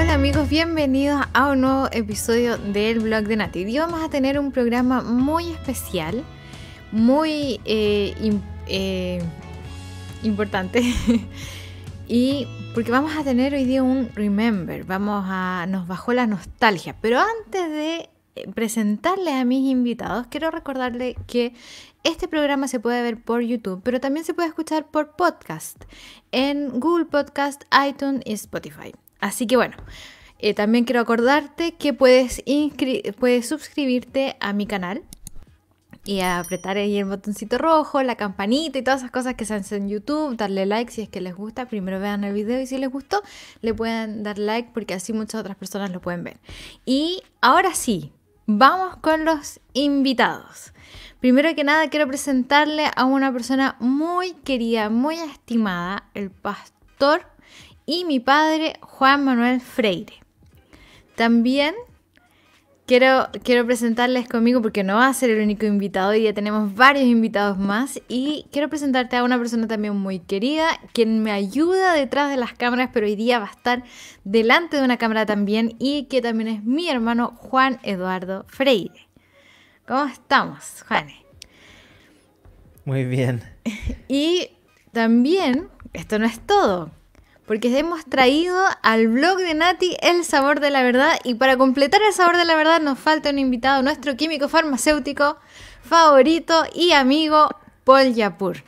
Hola amigos, bienvenidos a un nuevo episodio del blog de Nati. Hoy vamos a tener un programa muy especial, muy eh, eh, importante. y porque vamos a tener hoy día un remember, vamos a nos bajó la nostalgia, pero antes de eh, presentarle a mis invitados, quiero recordarle que este programa se puede ver por YouTube, pero también se puede escuchar por podcast en Google Podcast, iTunes y Spotify. Así que bueno, eh, también quiero acordarte que puedes, puedes suscribirte a mi canal y apretar ahí el botoncito rojo, la campanita y todas esas cosas que se hacen en YouTube, darle like si es que les gusta, primero vean el video y si les gustó, le pueden dar like porque así muchas otras personas lo pueden ver. Y ahora sí, vamos con los invitados. Primero que nada quiero presentarle a una persona muy querida, muy estimada, el pastor y mi padre Juan Manuel Freire. También quiero, quiero presentarles conmigo porque no va a ser el único invitado y ya tenemos varios invitados más y quiero presentarte a una persona también muy querida quien me ayuda detrás de las cámaras pero hoy día va a estar delante de una cámara también y que también es mi hermano Juan Eduardo Freire. ¿Cómo estamos, Juan? Muy bien. Y también, esto no es todo porque hemos traído al blog de Nati el sabor de la verdad y para completar el sabor de la verdad nos falta un invitado, nuestro químico farmacéutico favorito y amigo Paul Yapur.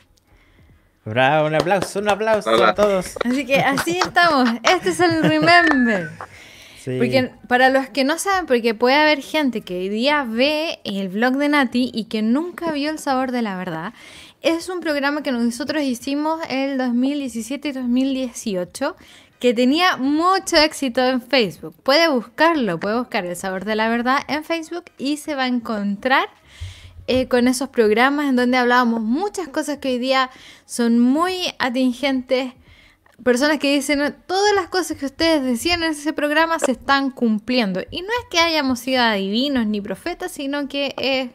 Bravo, un aplauso, un aplauso a todos. Así que así estamos, este es el Remember. Porque para los que no saben, porque puede haber gente que hoy día ve el blog de Nati y que nunca vio el sabor de la verdad, es un programa que nosotros hicimos el 2017 y 2018 que tenía mucho éxito en Facebook. Puede buscarlo, puede buscar el sabor de la verdad en Facebook y se va a encontrar eh, con esos programas en donde hablábamos muchas cosas que hoy día son muy atingentes. Personas que dicen todas las cosas que ustedes decían en ese programa se están cumpliendo. Y no es que hayamos sido adivinos ni profetas, sino que es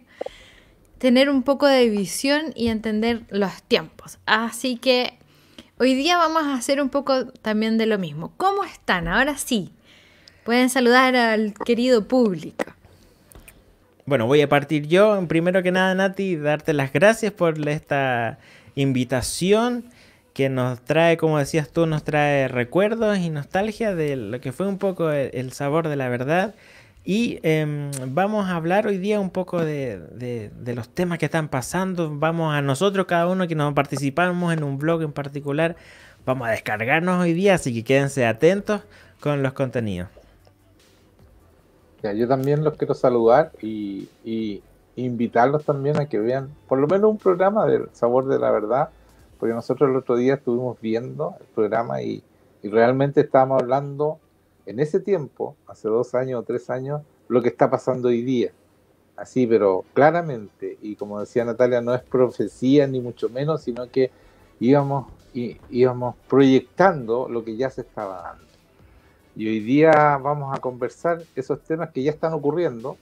tener un poco de visión y entender los tiempos. Así que hoy día vamos a hacer un poco también de lo mismo. ¿Cómo están? Ahora sí, pueden saludar al querido público. Bueno, voy a partir yo. Primero que nada, Nati, darte las gracias por esta invitación que nos trae, como decías tú, nos trae recuerdos y nostalgia de lo que fue un poco el sabor de la verdad y em, vamos a hablar hoy día un poco de, los temas que están pasando. Vamos a nosotros, cada uno que nos participamos en un blog en particular, vamos a descargarnos hoy día, así que quédense atentos con los contenidos. Ya, yo también los quiero saludar y, invitarlos también a que vean por lo menos un programa del Sabor de la Verdad, porque nosotros el otro día estuvimos viendo el programa y, y realmente estábamos hablando en ese tiempo, hace dos años o tres años, lo que está pasando hoy día. Así, pero claramente, y como decía Natalia, no es profecía ni mucho menos, sino que íbamos, íbamos proyectando lo que ya se estaba dando. Y hoy día vamos a conversar esos temas que ya están ocurriendo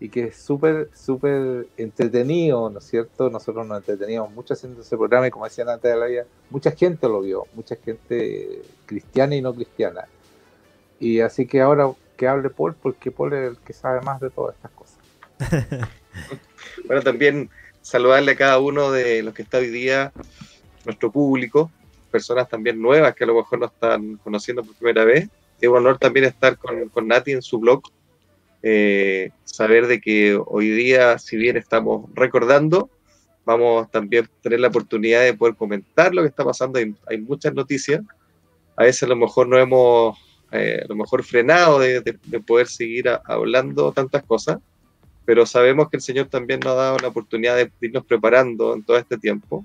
y que es súper, súper entretenido, ¿no es cierto? Nosotros nos entreteníamos mucho haciendo ese programa y como decía Natalia, mucha gente lo vio, mucha gente cristiana y no cristiana y así que ahora que hable Paul, porque Paul es el que sabe más de todas estas cosas. bueno, también saludarle a cada uno de los que está hoy día, nuestro público, personas también nuevas que a lo mejor no están conociendo por primera vez. Es un honor también estar con, con Nati en su blog, eh, saber de que hoy día, si bien estamos recordando, vamos también a tener la oportunidad de poder comentar lo que está pasando. hay muchas noticias. A veces a lo mejor no hemos eh, a lo mejor frenado de, poder seguir hablando tantas cosas, pero sabemos que el Señor también nos ha dado la oportunidad de irnos preparando en todo este tiempo,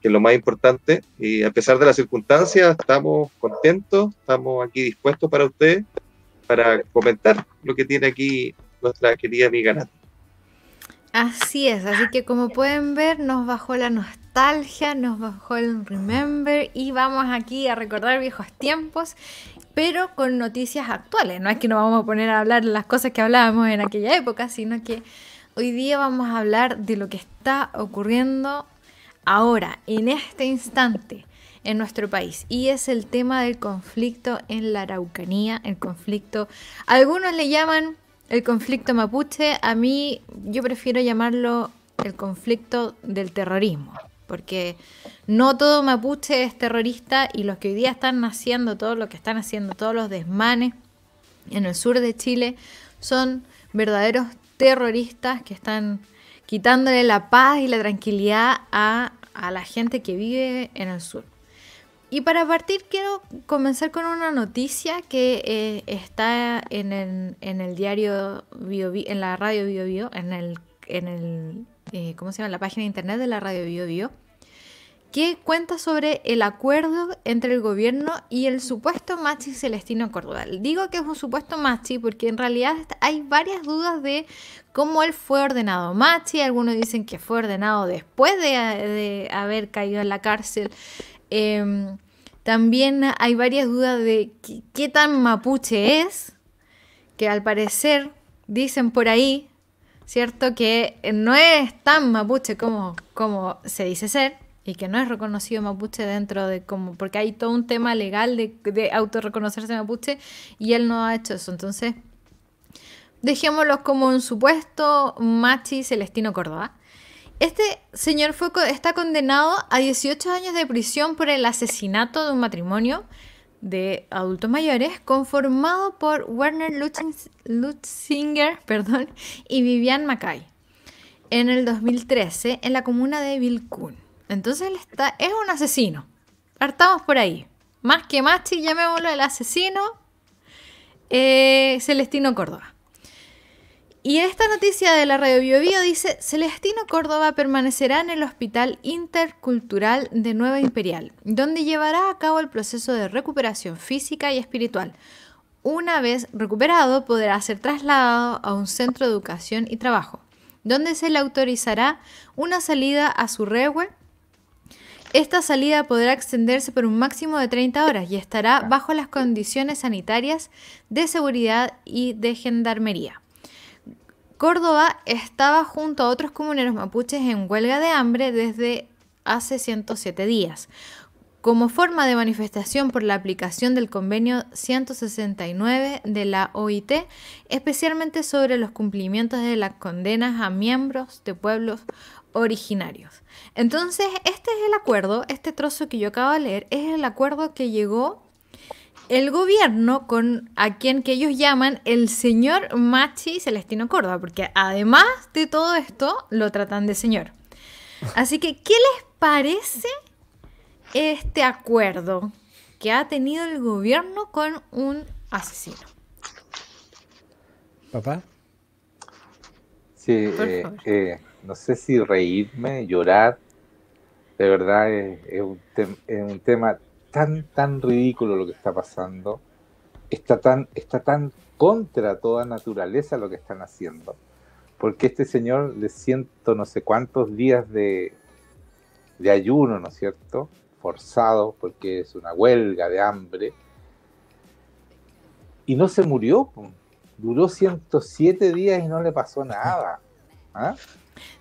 que es lo más importante, y a pesar de las circunstancias, estamos contentos, estamos aquí dispuestos para ustedes, para comentar lo que tiene aquí nuestra querida amiga Nati. Así es, así que como pueden ver, nos bajó la nostalgia, nos bajó el remember y vamos aquí a recordar viejos tiempos pero con noticias actuales. No es que nos vamos a poner a hablar las cosas que hablábamos en aquella época, sino que hoy día vamos a hablar de lo que está ocurriendo ahora, en este instante, en nuestro país. Y es el tema del conflicto en la Araucanía, el conflicto, algunos le llaman el conflicto mapuche, a mí yo prefiero llamarlo el conflicto del terrorismo porque no todo mapuche es terrorista y los que hoy día están haciendo, todo lo que están haciendo, todos los desmanes en el sur de Chile, son verdaderos terroristas que están quitándole la paz y la tranquilidad a, la gente que vive en el sur. Y para partir quiero comenzar con una noticia que eh, está en el, diario Bio en la radio Bio, Bio en, el, en el eh, ¿cómo se llama? La página de internet de la radio Bio que cuenta sobre el acuerdo entre el gobierno y el supuesto Machi Celestino Cordobal. Digo que es un supuesto Machi porque en realidad hay varias dudas de cómo él fue ordenado Machi. Algunos dicen que fue ordenado después de, haber caído en la cárcel. Em, también hay varias dudas de qué tan mapuche es, que al parecer dicen por ahí ¿cierto? Que no es tan mapuche como, como se dice ser y que no es reconocido mapuche dentro de como, porque hay todo un tema legal de, de autorreconocerse mapuche y él no ha hecho eso. Entonces, dejémoslo como un supuesto machi Celestino Córdoba. Este señor fue, está condenado a 18 años de prisión por el asesinato de un matrimonio de adultos mayores, conformado por Werner Lutzinger perdón, y Vivian Macay en el 2013 en la comuna de Vilcún. Entonces él está, es un asesino. Partamos por ahí. Más que si llamémoslo el asesino eh, Celestino Córdoba. Y esta noticia de la Radio Bio, dice, Celestino Córdoba permanecerá en el Hospital Intercultural de Nueva Imperial, donde llevará a cabo el proceso de recuperación física y espiritual. Una vez recuperado, podrá ser trasladado a un centro de educación y trabajo, donde se le autorizará una salida a su regue. Esta salida podrá extenderse por un máximo de 30 horas y estará bajo las condiciones sanitarias de seguridad y de gendarmería. Córdoba estaba junto a otros comuneros mapuches en huelga de hambre desde hace 107 días. Como forma de manifestación por la aplicación del convenio 169 de la OIT, especialmente sobre los cumplimientos de las condenas a miembros de pueblos originarios. Entonces, este es el acuerdo, este trozo que yo acabo de leer, es el acuerdo que llegó el gobierno con a quien que ellos llaman el señor Machi Celestino Córdoba, porque además de todo esto lo tratan de señor. Así que, ¿qué les parece este acuerdo que ha tenido el gobierno con un asesino? Papá. Sí, eh, eh, no sé si reírme, llorar. De verdad un, es un tema tan, tan ridículo lo que está pasando, está tan, está tan contra toda naturaleza lo que están haciendo. Porque este señor le siento no sé cuántos días de, de ayuno, ¿no es cierto? Forzado, porque es una huelga de hambre. Y no se murió, duró 107 días y no le pasó nada. ¿Ah?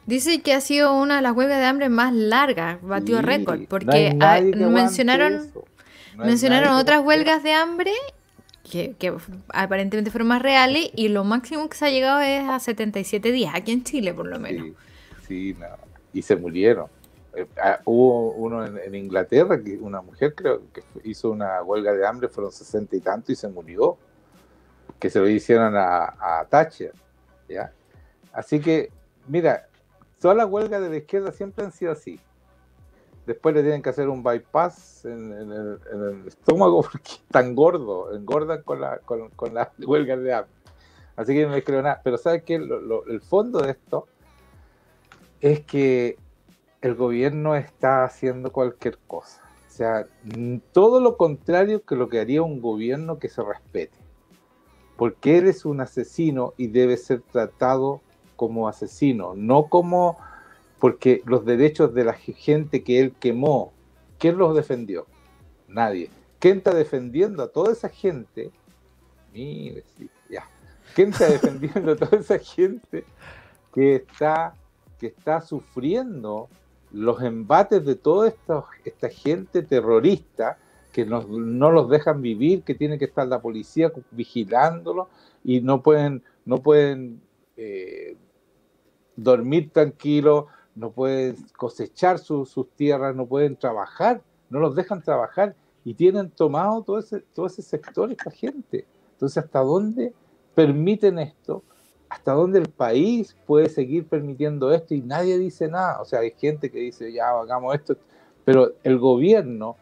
Dice que ha sido una de las huelgas de hambre más largas, batió récord, porque mencionaron, mencionaron otras huelgas de hambre que, aparentemente fueron más reales y lo máximo que se ha llegado es a 77 días, aquí en Chile por lo menos. Sí, y se murieron. Eh, ah, hubo uno en, Inglaterra, que una mujer creo que hizo una huelga de hambre, fueron 60 y tanto y se murió, que se lo hicieron a, a Thatcher. Así que, mira, Todas las huelgas de la izquierda siempre han sido así. Después le tienen que hacer un bypass en, el, estómago porque están gordos, engordan con, la, con, las huelgas de hambre. Así que no me creo nada. Pero ¿sabes qué? el fondo de esto es que el gobierno está haciendo cualquier cosa. O sea, todo lo contrario que lo que haría un gobierno que se respete. Porque eres un asesino y debe ser tratado como asesino, no como porque los derechos de la gente que él quemó, ¿quién los defendió? Nadie. ¿Quién está defendiendo a toda esa gente? Mire, sí, ya. ¿Quién está defendiendo a toda esa gente que está, que está sufriendo los embates de toda esta, esta gente terrorista que no los dejan vivir, que tiene que estar la policía vigilándolo y no pueden, no pueden eh, dormir tranquilo, no pueden cosechar sus tierras, no pueden trabajar, no los dejan trabajar y tienen tomado todo ese, todo ese sector esta gente. Entonces, ¿hasta dónde permiten esto? ¿Hasta dónde el país puede seguir permitiendo esto y nadie dice nada? O sea, hay gente que dice, ya, hagamos esto, pero el gobierno,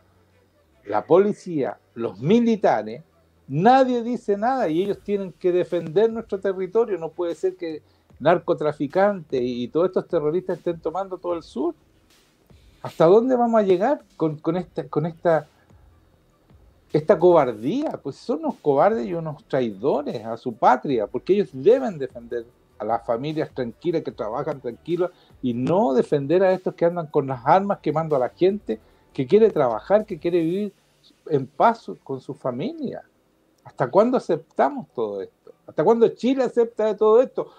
la policía, los militares, nadie dice nada y ellos tienen que defender nuestro territorio. No puede ser que narcotraficantes y todos estos terroristas estén tomando todo el sur. ¿Hasta dónde vamos a llegar con, esta, con esta, esta cobardía? Pues son unos cobardes y unos traidores a su patria, porque ellos deben defender a las familias tranquilas que trabajan tranquilos y no defender a estos que andan con las armas quemando a la gente que quiere trabajar, que quiere vivir en paz con su familia. ¿Hasta cuándo aceptamos todo esto? ¿Hasta cuándo Chile acepta de todo esto?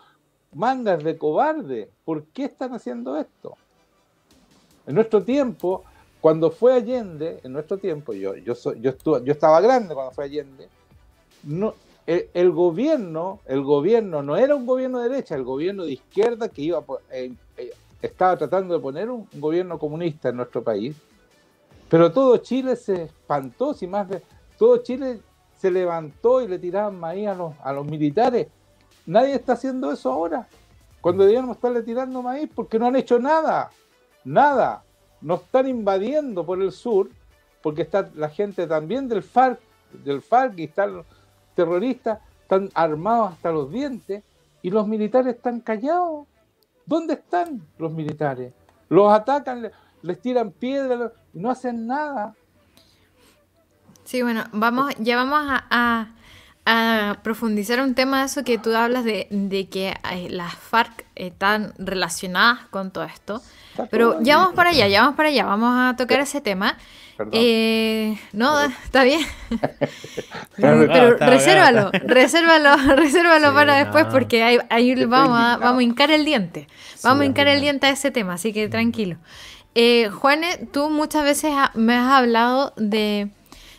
mangas de cobarde, ¿por qué están haciendo esto? En nuestro tiempo, cuando fue Allende, en nuestro tiempo, yo, yo, yo, yo estaba grande cuando fue Allende, no, el, gobierno, el gobierno no era un gobierno de derecha, el gobierno de izquierda que iba eh, eh, estaba tratando de poner un, gobierno comunista en nuestro país, pero todo Chile se espantó, más de, todo Chile se levantó y le tiraban maíz a los, a los militares Nadie está haciendo eso ahora. Cuando deberíamos estarle tirando maíz, porque no han hecho nada. Nada. no están invadiendo por el sur, porque está la gente también del FARC, del FARC y están terroristas, están armados hasta los dientes, y los militares están callados. ¿Dónde están los militares? Los atacan, les tiran piedras, no hacen nada. Sí, bueno, vamos, ya vamos a, a profundizar un tema de eso que tú hablas de, que las FARC eh, están relacionadas con todo esto. Pero ya vamos para allá, ya vamos para allá, vamos a tocar eh, ese tema. Eh, no, está bien. Pero resérvalo, resérvalo, resérvalo para después porque ahí, vamos, a, vamos a hincar el diente. Vamos a hincar el diente a ese tema, así que mm. tranquilo. Juanes, Juane, tú muchas veces me has hablado de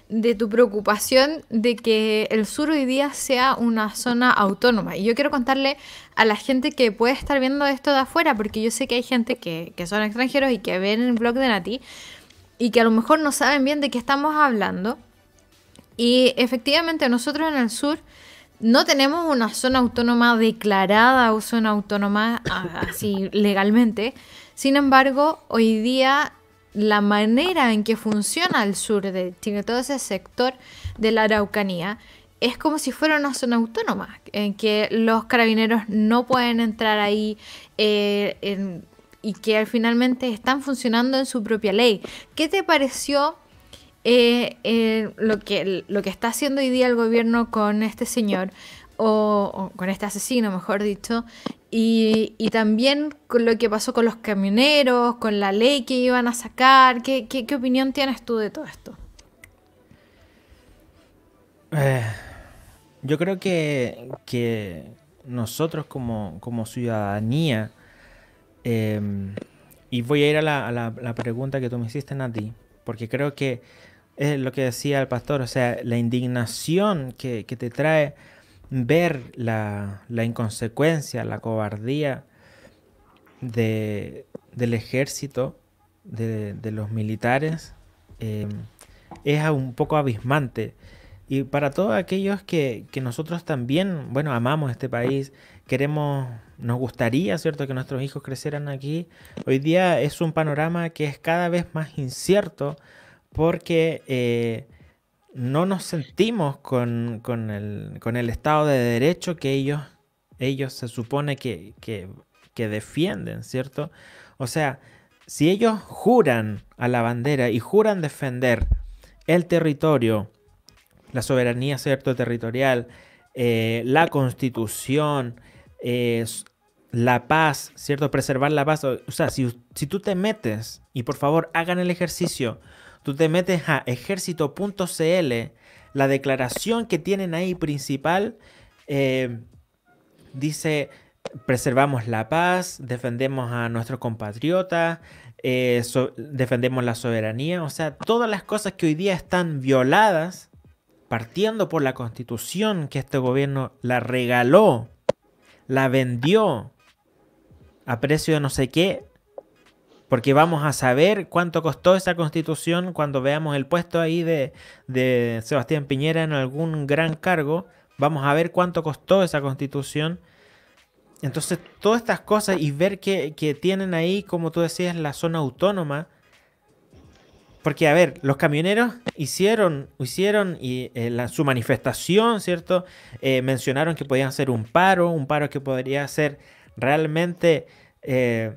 de tu preocupación de que el sur hoy día sea una zona autónoma. Y yo quiero contarle a la gente que puede estar viendo esto de afuera, porque yo sé que hay gente que, son extranjeros y que ven el blog de Nati y que a lo mejor no saben bien de qué estamos hablando. Y efectivamente nosotros en el sur no tenemos una zona autónoma declarada o zona autónoma ah, así legalmente. Sin embargo, hoy día la manera en que funciona el sur de todo ese sector de la Araucanía, es como si fuera una zona autónoma, en que los carabineros no pueden entrar ahí eh, y que finalmente están funcionando en su propia ley. ¿Qué te pareció eh, eh, lo, que, lo que está haciendo hoy día el gobierno con este señor? o, con este asesino, mejor dicho, y, también con lo que pasó con los camioneros, con la ley que iban a sacar. ¿Qué, opinión tienes tú de todo esto? Eh, yo creo que, que nosotros como, ciudadanía, em, y voy a ir a, la, pregunta que tú me hiciste, Nati, porque creo que es lo que decía el pastor, o sea, la indignación que, que te trae ver la, inconsecuencia, la cobardía del ejército, de, los militares, em, es un poco abismante. Y para todos aquellos que, nosotros también, bueno, amamos este país, queremos, nos gustaría, ¿cierto?, que nuestros hijos crecieran aquí, hoy día es un panorama que es cada vez más incierto porque... Eh, no nos sentimos con, el, Estado de Derecho que ellos, ellos se supone que, defienden, ¿cierto? O sea, si ellos juran a la bandera y juran defender el territorio, la soberanía, ¿cierto?, territorial, eh, la constitución, es eh, la paz, ¿cierto? Preservar la paz. O sea, si, si tú te metes, y por favor hagan el ejercicio tú te metes a ejército.cl, la declaración que tienen ahí principal eh, dice, preservamos la paz, defendemos a nuestros compatriotas, eh, defendemos la soberanía, o sea, todas las cosas que hoy día están violadas, partiendo por la constitución que este gobierno la regaló, la vendió a precio de no sé qué, porque vamos a saber cuánto costó esa constitución cuando veamos el puesto ahí de, Sebastián Piñera en algún gran cargo. Vamos a ver cuánto costó esa constitución. Entonces, todas estas cosas y ver que, tienen ahí, como tú decías, la zona autónoma. Porque, a ver, los camioneros hicieron, hicieron y, eh, su manifestación, ¿cierto? Eh, mencionaron que podían hacer un paro, un paro que podría ser realmente... Eh,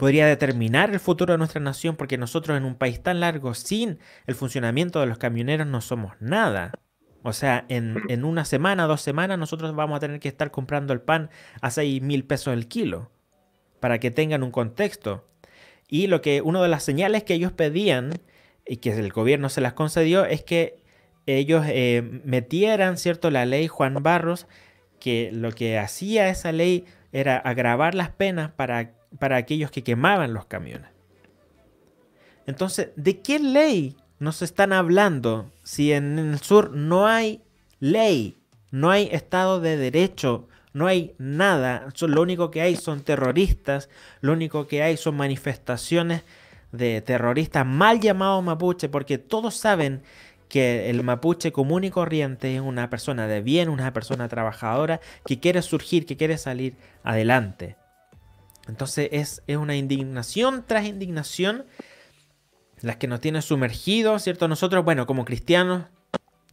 podría determinar el futuro de nuestra nación porque nosotros en un país tan largo sin el funcionamiento de los camioneros no somos nada. O sea, en, una semana, dos semanas, nosotros vamos a tener que estar comprando el pan a 6 mil pesos el kilo para que tengan un contexto. Y lo que una de las señales que ellos pedían y que el gobierno se las concedió es que ellos eh, metieran, ¿cierto?, la ley Juan Barros, que lo que hacía esa ley era agravar las penas para para aquellos que quemaban los camiones. Entonces, ¿de qué ley nos están hablando si en el sur no hay ley, no hay Estado de Derecho, no hay nada? Lo único que hay son terroristas, lo único que hay son manifestaciones de terroristas mal llamados mapuche, porque todos saben que el mapuche común y corriente es una persona de bien, una persona trabajadora que quiere surgir, que quiere salir adelante. Entonces es, una indignación tras indignación las que nos tiene sumergidos, ¿cierto? Nosotros, bueno, como cristianos,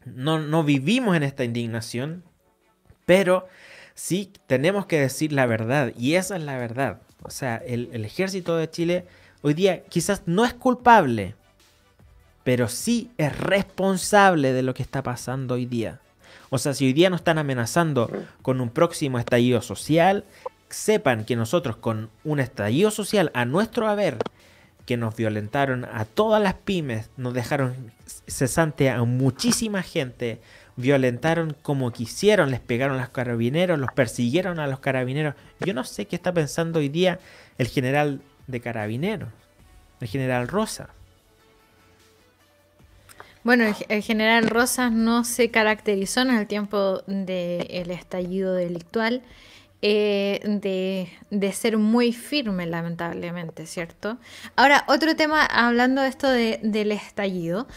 no, no vivimos en esta indignación, pero sí tenemos que decir la verdad, y esa es la verdad. O sea, el, el ejército de Chile hoy día quizás no es culpable, pero sí es responsable de lo que está pasando hoy día. O sea, si hoy día nos están amenazando con un próximo estallido social, sepan que nosotros con un estallido social a nuestro haber, que nos violentaron a todas las pymes, nos dejaron cesante a muchísima gente, violentaron como quisieron, les pegaron a los carabineros, los persiguieron a los carabineros. Yo no sé qué está pensando hoy día el general de carabineros, el general Rosa. Bueno, el, general Rosas no se caracterizó en el tiempo del estallido delictual. Eh, de, ser muy firme, lamentablemente, ¿cierto? Ahora, otro tema, hablando de esto del estallido,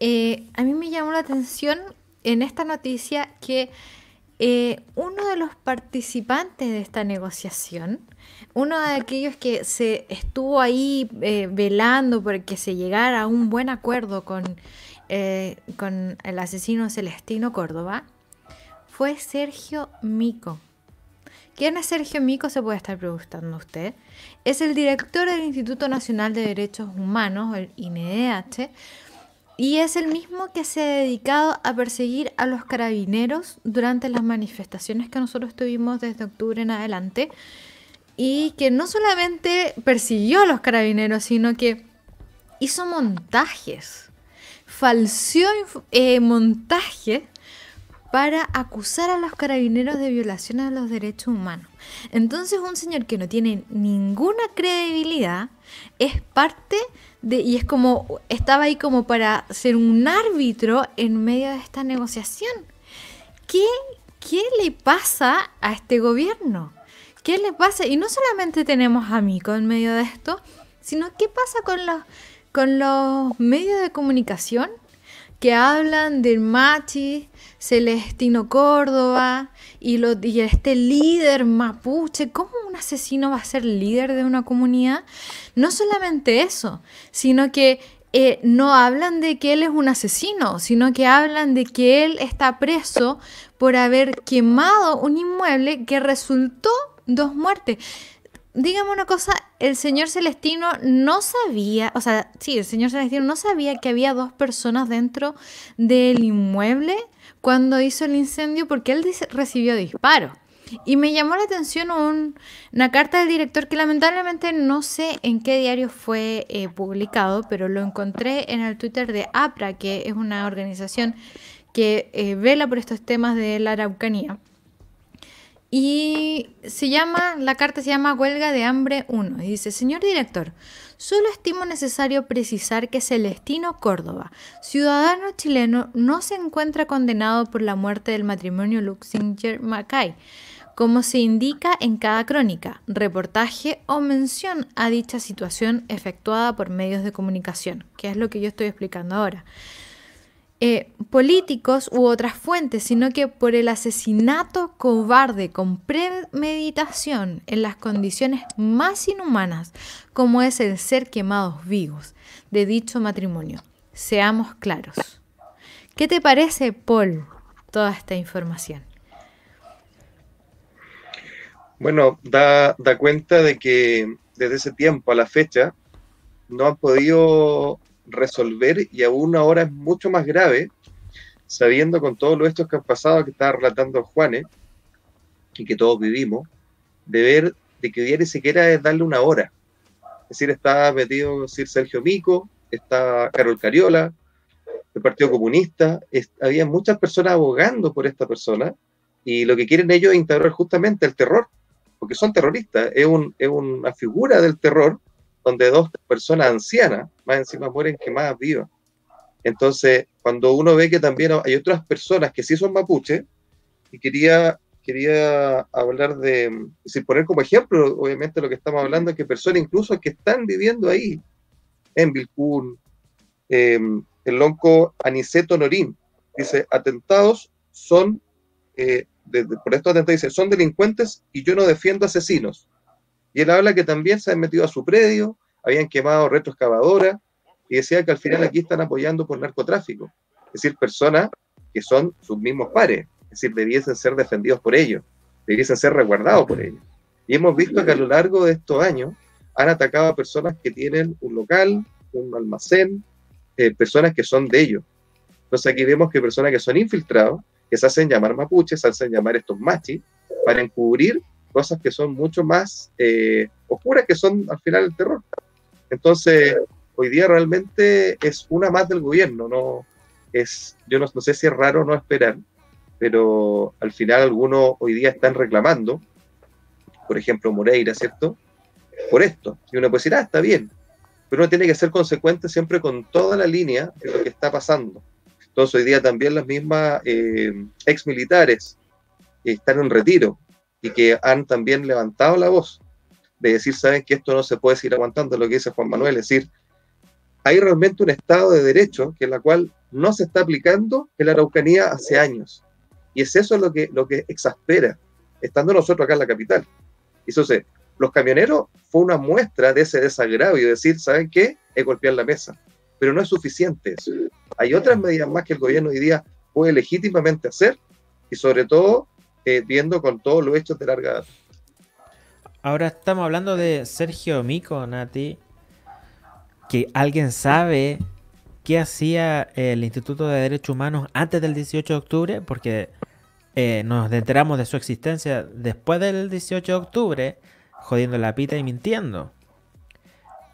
eh, a mí me llamó la atención en esta noticia que eh, uno de los participantes de esta negociación, uno de aquellos que se estuvo ahí velando porque se llegara a un buen acuerdo con, con el asesino Celestino Córdoba, fue Sergio Mico. ¿Quién es Sergio Mico? Se puede estar preguntando usted. Es el director del Instituto Nacional de Derechos Humanos, el INDH, e y es el mismo que se ha dedicado a perseguir a los carabineros durante las manifestaciones que nosotros tuvimos desde octubre en adelante, y que no solamente persiguió a los carabineros, sino que hizo montajes, falseó eh, montajes para acusar a los carabineros de violación a los derechos humanos. Entonces un señor que no tiene ninguna credibilidad es parte de, y es como, estaba ahí como para ser un árbitro en medio de esta negociación. ¿Qué, qué le pasa a este gobierno? ¿Qué le pasa? Y no solamente tenemos a Mico en medio de esto, sino qué pasa con los, con los medios de comunicación que hablan del Machi, Celestino Córdoba y, lo, y este líder mapuche. ¿Cómo un asesino va a ser líder de una comunidad? No solamente eso, sino que eh, no hablan de que él es un asesino, sino que hablan de que él está preso por haber quemado un inmueble que resultó dos muertes dígame una cosa, el señor Celestino no sabía, o sea, sí, el señor Celestino no sabía que había dos personas dentro del inmueble cuando hizo el incendio porque él recibió disparos. Y me llamó la atención una carta del director que lamentablemente no sé en qué diario fue eh, publicado, pero lo encontré en el Twitter de APRA, que es una organización que eh, vela por estos temas de la Araucanía. Y se llama, la carta se llama Huelga de Hambre 1. Y dice, señor director, solo estimo necesario precisar que Celestino Córdoba, ciudadano chileno, no se encuentra condenado por la muerte del matrimonio Luxinger Mackay, como se indica en cada crónica, reportaje o mención a dicha situación efectuada por medios de comunicación, que es lo que yo estoy explicando ahora eh, políticos u otras fuentes, sino que por el asesinato cobarde con premeditación en las condiciones más inhumanas, como es el ser quemados vivos de dicho matrimonio. Seamos claros. ¿Qué te parece, Paul, toda esta información? Bueno, da, da cuenta de que desde ese tiempo a la fecha no han podido resolver y aún ahora es mucho más grave, sabiendo con todos lo hechos que han pasado, que está relatando Juanes y que todos vivimos, de ver de que hoy ni siquiera es darle una hora. Es decir, está metido decir Sergio Mico, está Carol Cariola, el Partido Comunista, había muchas personas abogando por esta persona y lo que quieren ellos es integrar justamente el terror, porque son terroristas, es, es una figura del terror donde dos personas ancianas más encima mueren que más vivas. Entonces, cuando uno ve que también hay otras personas que sí son mapuche, y quería, quería hablar de, poner como ejemplo, obviamente, lo que estamos hablando, es que personas incluso que están viviendo ahí, en Vilcún, em, el lonco Aniceto Norín, dice, atentados son, eh, por estos atentados dice, son delincuentes y yo no defiendo asesinos. Y él habla que también se han metido a su predio, habían quemado retroexcavadoras y decía que al final aquí están apoyando por narcotráfico. Es decir, personas que son sus mismos pares. Es decir, debiesen ser defendidos por ellos, debiesen ser resguardados por ellos. Y hemos visto que a lo largo de estos años han atacado a personas que tienen un local, un almacén, eh, personas que son de ellos. Entonces aquí vemos que personas que son infiltrados, que se hacen llamar mapuches, se hacen llamar estos machis, para encubrir cosas que son mucho más eh, oscuras, que son al final el terror. Entonces, hoy día realmente es una más del gobierno, no es, yo no, sé si es raro no esperar, pero al final algunos hoy día están reclamando, por ejemplo Moreira, ¿cierto? Por esto. Y uno puede decir, ah, está bien, pero uno tiene que ser consecuente siempre con toda la línea de lo que está pasando. Entonces hoy día también las mismas eh, ex militares están en retiro, y que han también levantado la voz de decir, saben que esto no se puede seguir aguantando, lo que dice Juan Manuel, es decir, hay realmente un estado de derecho que en la cual no se está aplicando en la Araucanía hace años. Y es eso lo que, lo que exaspera, estando nosotros acá en la capital. Y eso los camioneros fue una muestra de ese desagravio, y decir, ¿saben qué? Es golpear la mesa. Pero no es suficiente eso. Hay otras medidas más que el gobierno hoy día puede legítimamente hacer y sobre todo eh, viendo con todo lo hecho de larga Ahora estamos hablando de Sergio Mico, Nati, que alguien sabe qué hacía el Instituto de Derechos Humanos antes del 18 de octubre, porque eh, nos enteramos de su existencia después del 18 de octubre, jodiendo la pita y mintiendo.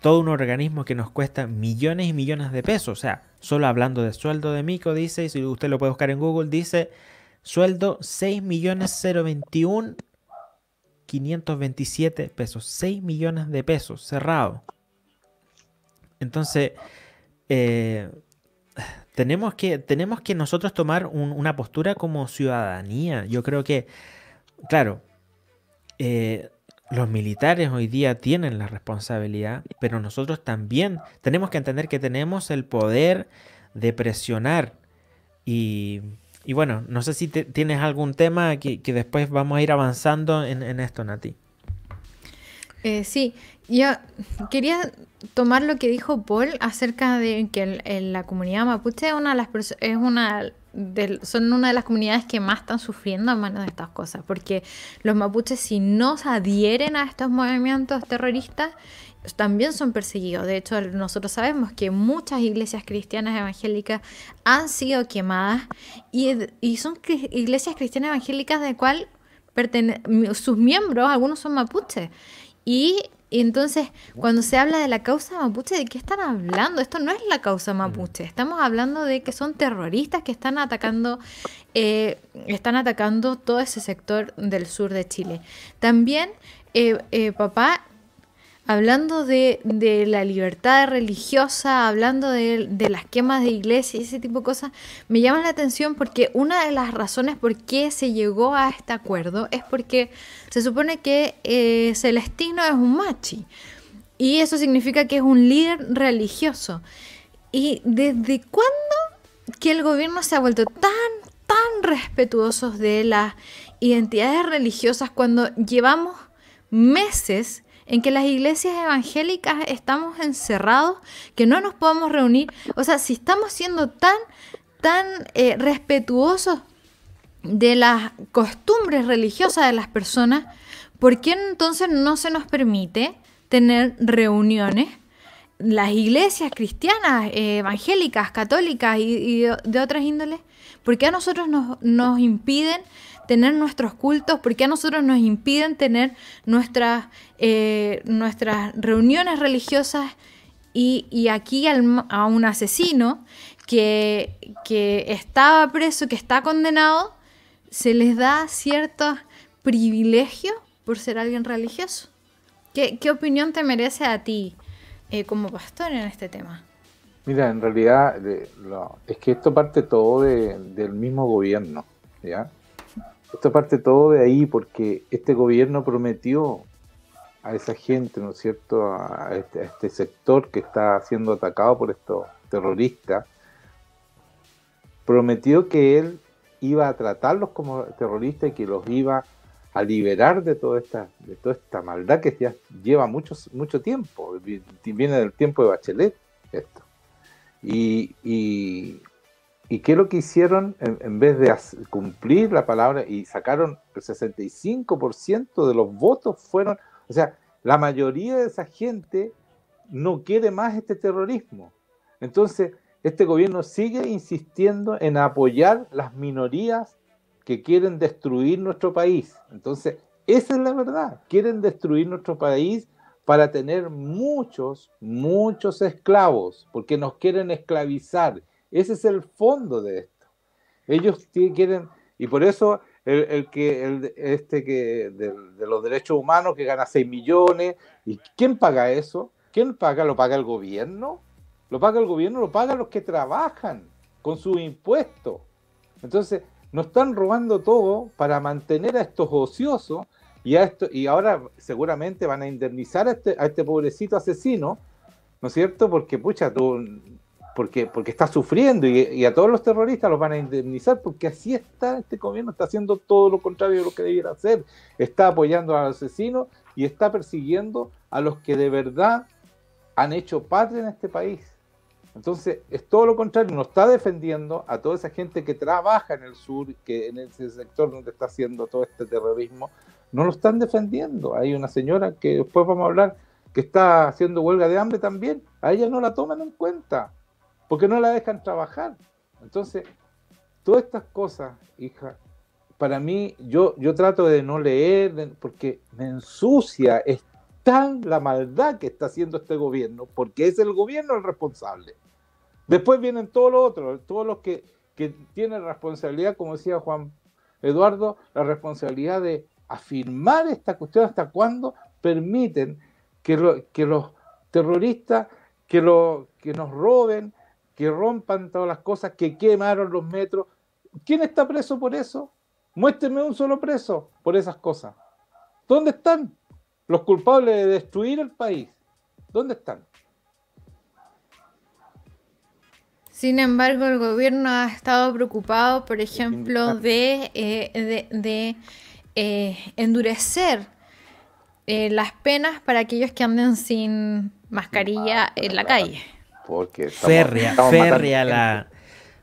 Todo un organismo que nos cuesta millones y millones de pesos. O sea, solo hablando de sueldo de Mico, dice, y si usted lo puede buscar en Google, dice Sueldo 6.021.527 pesos. 6 millones de pesos cerrado. Entonces, eh, tenemos, que, tenemos que nosotros tomar una postura como ciudadanía. Yo creo que, claro, eh, los militares hoy día tienen la responsabilidad, pero nosotros también tenemos que entender que tenemos el poder de presionar y y bueno, no sé si tienes algún tema que, después vamos a ir avanzando en, esto, Nati. Eh, sí, yo quería tomar lo que dijo Paul acerca de que la comunidad mapuche es una las es una son una de las comunidades que más están sufriendo a manos de estas cosas, porque los mapuches si no se adhieren a estos movimientos terroristas también son perseguidos. De hecho, nosotros sabemos que muchas iglesias cristianas evangélicas han sido quemadas y, son iglesias cristianas evangélicas de cual sus miembros, algunos son mapuches. Y, entonces, cuando se habla de la causa mapuche, ¿de qué están hablando? Esto no es la causa mm. mapuche. Estamos hablando de que son terroristas que están atacando, eh, están atacando todo ese sector del sur de Chile. También, eh, eh, papá, hablando de, la libertad religiosa, hablando de, las quemas de iglesia y ese tipo de cosas, me llama la atención porque una de las razones por qué se llegó a este acuerdo es porque se supone que eh, Celestino es un machi y eso significa que es un líder religioso. ¿Y desde cuándo que el gobierno se ha vuelto tan, tan respetuosos de las identidades religiosas cuando llevamos meses en que las iglesias evangélicas estamos encerrados, que no nos podemos reunir. O sea, si estamos siendo tan, tan eh, respetuosos de las costumbres religiosas de las personas, ¿por qué entonces no se nos permite tener reuniones? Las iglesias cristianas, eh, evangélicas, católicas y, de otras índoles, ¿por qué a nosotros nos impiden tener nuestros cultos? porque a nosotros nos impiden tener nuestras, eh, nuestras reuniones religiosas? Y, aquí a un asesino que, estaba preso, que está condenado, se les da ciertos privilegios por ser alguien religioso. ¿Qué, opinión te merece a ti eh, como pastor en este tema? Mira, en realidad es que esto parte todo del mismo gobierno, ¿ya? Esto parte todo de ahí porque este gobierno prometió a esa gente, ¿no es cierto?, este, a este, sector que está siendo atacado por estos terroristas, prometió que él iba a tratarlos como terroristas y que los iba a liberar de toda esta, de toda esta maldad que ya lleva muchos, mucho tiempo, viene del tiempo de Bachelet esto. y, ¿Y qué es lo que hicieron en, vez de cumplir la palabra y sacaron el 65% de los votos fueron, o sea, la mayoría de esa gente no quiere más este terrorismo. Entonces, este gobierno sigue insistiendo en apoyar las minorías que quieren destruir nuestro país. Entonces, esa es la verdad. Quieren destruir nuestro país para tener muchos, muchos esclavos, porque nos quieren esclavizar ese es el fondo de esto. Ellos quieren, y por eso el, que este que de, los derechos humanos que gana 6 millones, ¿y quién paga eso? ¿Quién paga? ¿Lo paga el gobierno? ¿Lo paga el gobierno? Lo pagan los que trabajan con sus impuestos. Entonces, nos están robando todo para mantener a estos ociosos y, a esto, y ahora seguramente van a indemnizar a este, a este pobrecito asesino, ¿no es cierto? Porque, pucha, tú porque, está sufriendo y, y, a todos los terroristas los van a indemnizar porque así está este gobierno, está haciendo todo lo contrario de lo que debiera hacer, está apoyando a los asesinos y está persiguiendo a los que de verdad han hecho patria en este país. Entonces, es todo lo contrario, no está defendiendo a toda esa gente que trabaja en el sur, que en ese sector donde está haciendo todo este terrorismo, no lo están defendiendo. Hay una señora que después vamos a hablar que está haciendo huelga de hambre también, a ella no la toman en cuenta porque no la dejan trabajar. Entonces, todas estas cosas, hija, para mí, yo, yo trato de no leer, porque me ensucia, es tan la maldad que está haciendo este gobierno, porque es el gobierno el responsable. Después vienen todos los otros, todos los que, tienen responsabilidad, como decía Juan Eduardo, la responsabilidad de afirmar esta cuestión hasta cuándo permiten que, que los terroristas, que, lo, que nos roben, que rompan todas las cosas, que quemaron los metros. ¿Quién está preso por eso? Muéstrenme un solo preso por esas cosas. ¿Dónde están los culpables de destruir el país? ¿Dónde están? Sin embargo, el gobierno ha estado preocupado, por ejemplo, eh, de, de, eh, endurecer eh, las penas para aquellos que anden sin mascarilla en la calle. Porque estamos, la.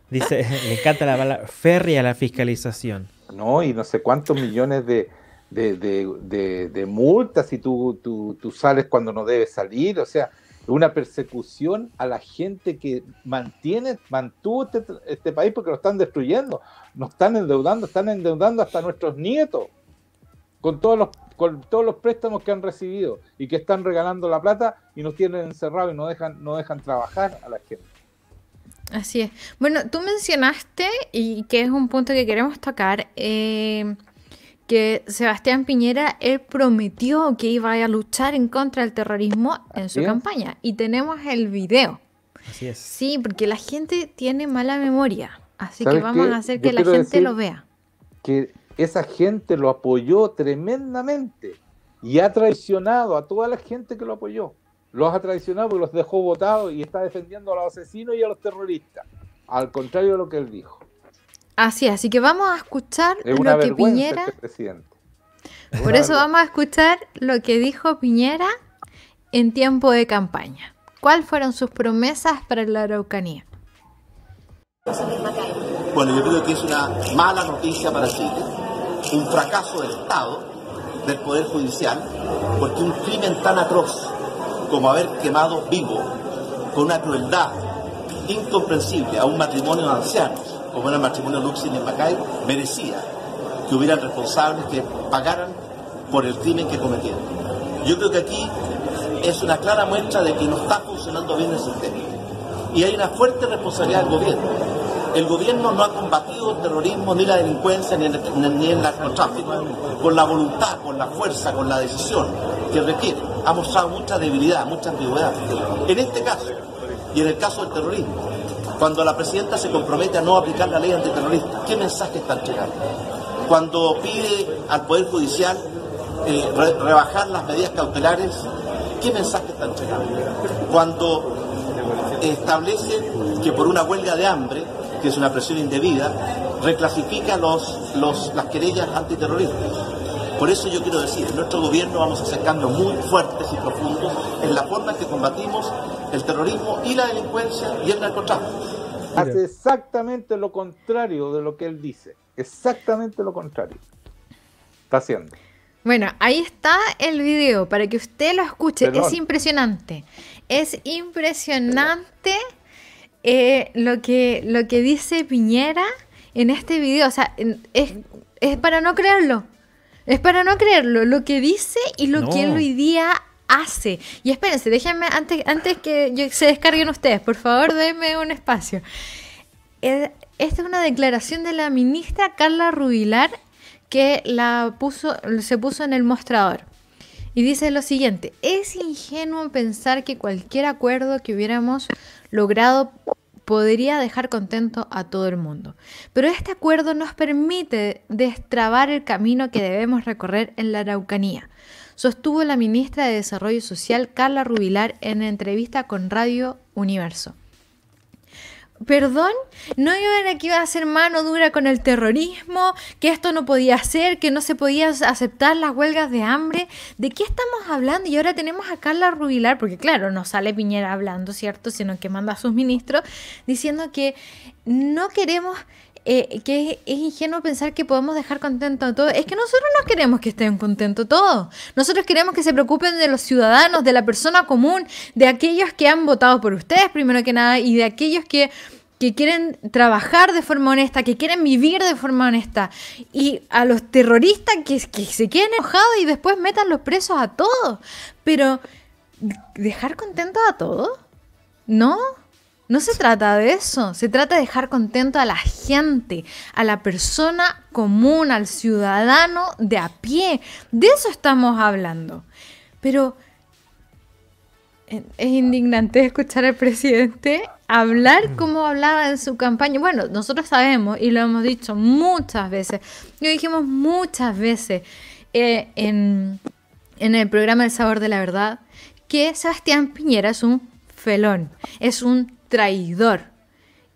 Dice, le encanta la palabra, la fiscalización. No, y no sé cuántos millones de, multas y tú, tú, sales cuando no debes salir, o sea, una persecución a la gente que mantiene, mantuvo este, este, país porque lo están destruyendo, nos están endeudando, están endeudando hasta nuestros nietos con todos los con todos los préstamos que han recibido y que están regalando la plata y nos tienen encerrado y no dejan, no dejan trabajar a la gente. Así es. Bueno, tú mencionaste, y que es un punto que queremos tocar, eh, que Sebastián Piñera, él prometió que iba a luchar en contra del terrorismo en su campaña. Y tenemos el video. Así es. Sí, porque la gente tiene mala memoria. Así que vamos a hacer que la gente lo vea que esa gente lo apoyó tremendamente y ha traicionado a toda la gente que lo apoyó. Los ha traicionado porque los dejó votados y está defendiendo a los asesinos y a los terroristas. Al contrario de lo que él dijo. Así así que vamos a escuchar lo que este Piñera. Por eso vamos a escuchar lo que dijo Piñera en tiempo de campaña. ¿Cuáles fueron sus promesas para la Araucanía? Bueno, yo creo que es una mala noticia para Chile un fracaso del Estado, del Poder Judicial, porque un crimen tan atroz como haber quemado vivo, con una crueldad incomprensible a un matrimonio de ancianos, como era el matrimonio Luxin y Macay, merecía que hubieran responsables que pagaran por el crimen que cometieron. Yo creo que aquí es una clara muestra de que no está funcionando bien el sistema. Y hay una fuerte responsabilidad del gobierno el gobierno no ha combatido el terrorismo, ni la delincuencia, ni el, narcotráfico, con la voluntad, con la fuerza, con la decisión que requiere. Ha mostrado mucha debilidad, mucha ambigüedad. En este caso, y en el caso del terrorismo, cuando la presidenta se compromete a no aplicar la ley antiterrorista, ¿qué mensaje está llegando? Cuando pide al Poder Judicial eh, rebajar las medidas cautelares, ¿qué mensaje está llegando? Cuando establece que por una huelga de hambre que es una presión indebida, reclasifica los, los, las querellas antiterroristas. Por eso yo quiero decir, en nuestro gobierno vamos acercando muy fuertes y profundos en la forma en que combatimos el terrorismo y la delincuencia y el narcotráfico. Hace exactamente lo contrario de lo que él dice. Exactamente lo contrario. Está haciendo. Bueno, ahí está el video para que usted lo escuche. Es impresionante. Es impresionante. Eh, lo, que, lo que dice Piñera en este video. O sea, es, para no creerlo. Es para no creerlo. Lo que dice y lo que él hoy día hace. Y espérense, déjenme, antes, antes que se descarguen ustedes, por favor, denme un espacio. Eh, esta es una declaración de la ministra Carla Rubilar que la puso, se puso en el mostrador. Y dice lo siguiente, es ingenuo pensar que cualquier acuerdo que hubiéramos logrado podría dejar contento a todo el mundo. Pero este acuerdo nos permite destrabar el camino que debemos recorrer en la Araucanía, sostuvo la ministra de Desarrollo Social Carla Rubilar en entrevista con Radio Universo perdón, no iba a que iba a ser mano dura con el terrorismo, que esto no podía ser, que no se podía aceptar las huelgas de hambre. ¿De qué estamos hablando? Y ahora tenemos a Carla Rubilar, porque claro, no sale Piñera hablando, ¿cierto? Sino que manda a sus ministros diciendo que no queremos eh, que es, ingenuo pensar que podemos dejar contento a todos. Es que nosotros no queremos que estén contentos todos. Nosotros queremos que se preocupen de los ciudadanos, de la persona común, de aquellos que han votado por ustedes primero que nada y de aquellos que quieren trabajar de forma honesta, que quieren vivir de forma honesta. Y a los terroristas que, que se queden enojados y después metan los presos a todos. Pero, ¿dejar contento a todos? ¿No? No se trata de eso, se trata de dejar contento a la gente, a la persona común, al ciudadano de a pie. De eso estamos hablando. Pero es indignante escuchar al presidente hablar mm. como hablaba en su campaña. Bueno, nosotros sabemos y lo hemos dicho muchas veces, lo dijimos muchas veces eh, en, en el programa El Sabor de la Verdad, que Sebastián Piñera es un felón, es un traidor.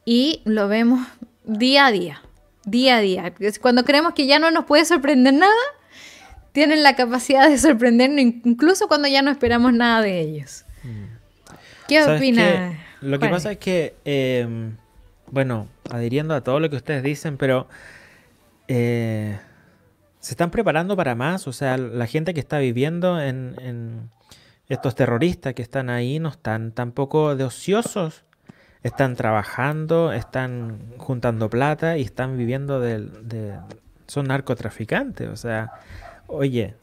Y lo vemos día a día, día a día. Cuando creemos que ya no nos puede sorprender nada, tienen la capacidad de sorprendernos incluso cuando ya no esperamos nada de ellos. Mm. ¿Qué opinas? Lo que pasa es que, em, bueno, adhiriendo a todo lo que ustedes dicen, pero eh, se están preparando para más, o sea, la gente que está viviendo en estos terroristas que están ahí no están tampoco de ociosos están trabajando, están juntando plata y están viviendo de, son narcotraficantes, o sea, oye,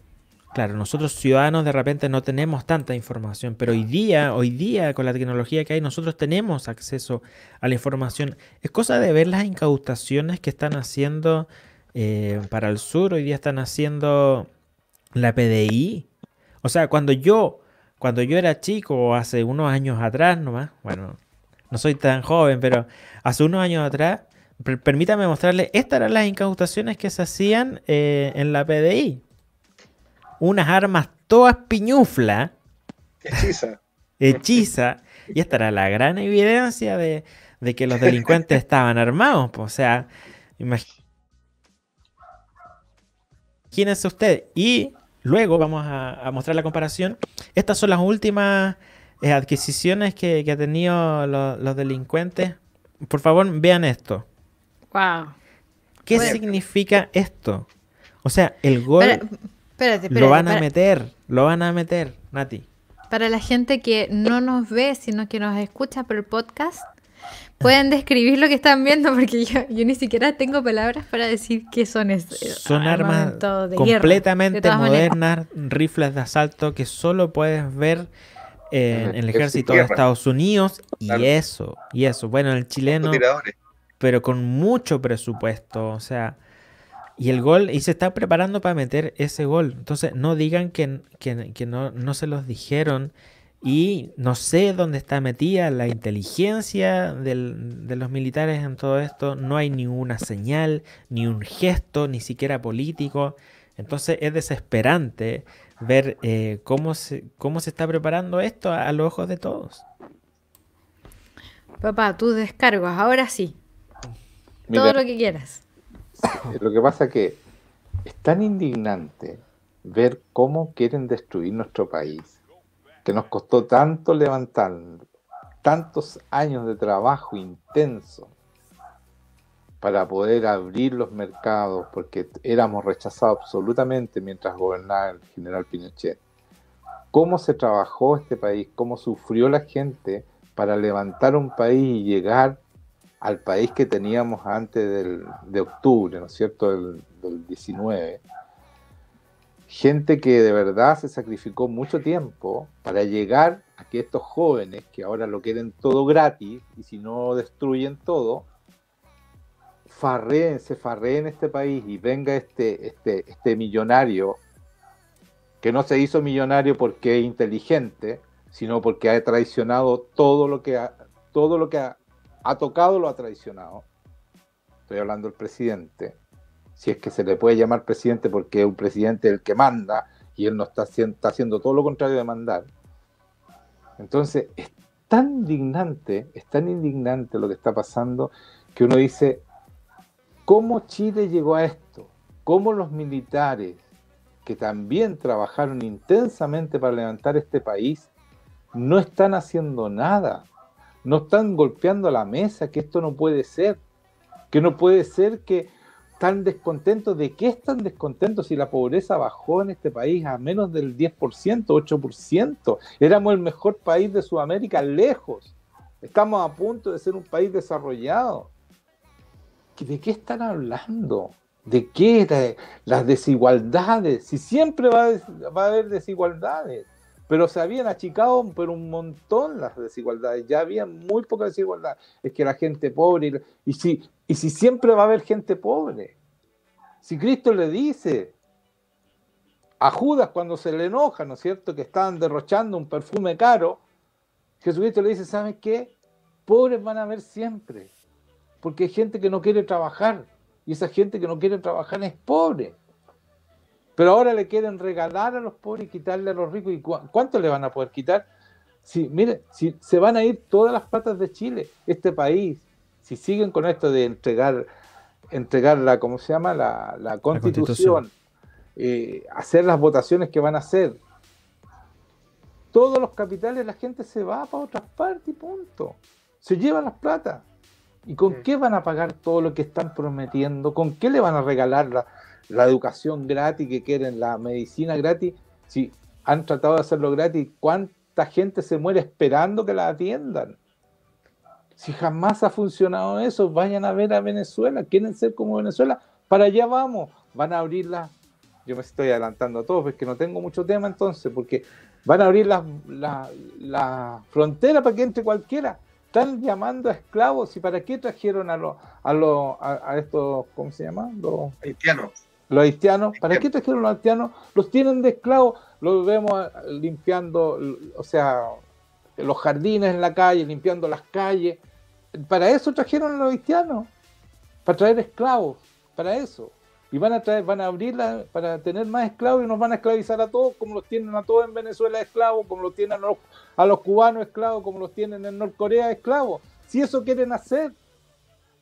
claro, nosotros ciudadanos de repente no tenemos tanta información, pero hoy día, hoy día con la tecnología que hay, nosotros tenemos acceso a la información. Es cosa de ver las incautaciones que están haciendo eh, para el sur, hoy día están haciendo la PDI. O sea, cuando yo, cuando yo era chico, hace unos años atrás nomás, bueno, no soy tan joven, pero hace unos años atrás, permítame mostrarle, estas eran las incautaciones que se hacían eh, en la PDI. Unas armas todas piñuflas. Hechiza. hechiza. Y esta era la gran evidencia de, que los delincuentes estaban armados. O sea, imagínense usted. Y luego vamos a, a mostrar la comparación. Estas son las últimas adquisiciones que, que, han tenido los delincuentes. Por favor, vean esto. Wow. ¿Qué significa esto? O sea, el gol lo van a meter, lo van a meter, Nati. Para la gente que no nos ve, sino que nos escucha por el podcast, pueden describir lo que están viendo porque yo, ni siquiera tengo palabras para decir qué son eh, Son armas completamente modernas, rifles de asalto que solo puedes ver en, el ejército de Estados Unidos y eso, y eso. Bueno, el chileno, pero con mucho presupuesto, o sea, y el gol, y se está preparando para meter ese gol. Entonces, no digan que, no, se los dijeron. Y no sé dónde está metida la inteligencia de los militares en todo esto. No hay ninguna señal, ni un gesto, ni siquiera político. Entonces es desesperante ver eh, cómo, se, cómo se está preparando esto a, los ojos de todos. Papá, tus descargas, ahora sí. Todo lo que quieras. Lo que pasa que es tan indignante ver cómo quieren destruir nuestro país, que nos costó tanto levantar, tantos años de trabajo intenso, para poder abrir los mercados, porque éramos rechazados absolutamente mientras gobernaba el general Pinochet. Cómo se trabajó este país, cómo sufrió la gente para levantar un país y llegar al país que teníamos antes de octubre, ¿no es cierto?, del, del 19 gente que de verdad se sacrificó mucho tiempo para llegar a que estos jóvenes, que ahora lo quieren todo gratis y si no destruyen todo, farreen, se farreen este país y venga este, este, este millonario, que no se hizo millonario porque es inteligente, sino porque ha traicionado todo lo que ha, todo lo que ha, tocado lo ha traicionado. Estoy hablando del presidente. Si es que se le puede llamar presidente porque es un presidente el que manda y él no está, está haciendo todo lo contrario de mandar. Entonces, es tan indignante, es tan indignante lo que está pasando que uno dice, ¿Cómo Chile llegó a esto? ¿Cómo los militares, que también trabajaron intensamente para levantar este país, no están haciendo nada? No están golpeando la mesa, que esto no puede ser. Que no puede ser que están descontentos. ¿De qué están descontentos si la pobreza bajó en este país a menos del 10%, 8%? Éramos el mejor país de Sudamérica lejos. Estamos a punto de ser un país desarrollado. ¿de qué están hablando? ¿De qué? las desigualdades. Si siempre va a, haber desigualdades. Pero se habían achicado por un montón las desigualdades. Ya había muy poca desigualdad. Es que la gente pobre. Y, si, y si siempre va a haber gente pobre. Si Cristo le dice a Judas cuando se le enoja, ¿no es cierto?, que estaban derrochando un perfume caro. Jesucristo le dice: ¿sabes qué? Pobres van a haber siempre porque hay gente que no quiere trabajar y esa gente que no quiere trabajar es pobre. Pero ahora le quieren regalar a los pobres y quitarle a los ricos. ¿Y cuánto le van a poder quitar? Si, mire, si se van a ir todas las patas de Chile, este país, si siguen con esto de entregar, entregar la, ¿cómo se llama? La, constitución, eh, hacer las votaciones que van a hacer, todos los capitales la gente se va para otras partes y punto. Se llevan las platas ¿Y con qué van a pagar todo lo que están prometiendo? ¿Con qué le van a regalar la, educación gratis que quieren, la medicina gratis? Si han tratado de hacerlo gratis, ¿cuánta gente se muere esperando que la atiendan? Si jamás ha funcionado eso, vayan a ver a Venezuela, quieren ser como Venezuela, para allá vamos, van a abrir la... yo me estoy adelantando a todos, que no tengo mucho tema entonces, porque van a abrir la, la para que entre cualquiera están llamando a esclavos y para qué trajeron a los a, los a, estos cómo se llama los haitianos los haitianos para qué trajeron los haitianos los tienen de esclavos los vemos eh, limpiando o sea los jardines en la calle limpiando las calles para eso trajeron a los haitianos para traer esclavos para eso y van a van a abrirla para tener más esclavos y nos van a esclavizar a todos, como los tienen a todos en Venezuela esclavos, como los tienen a los, a los cubanos esclavos, como los tienen en Norcorea esclavos. Si eso quieren hacer,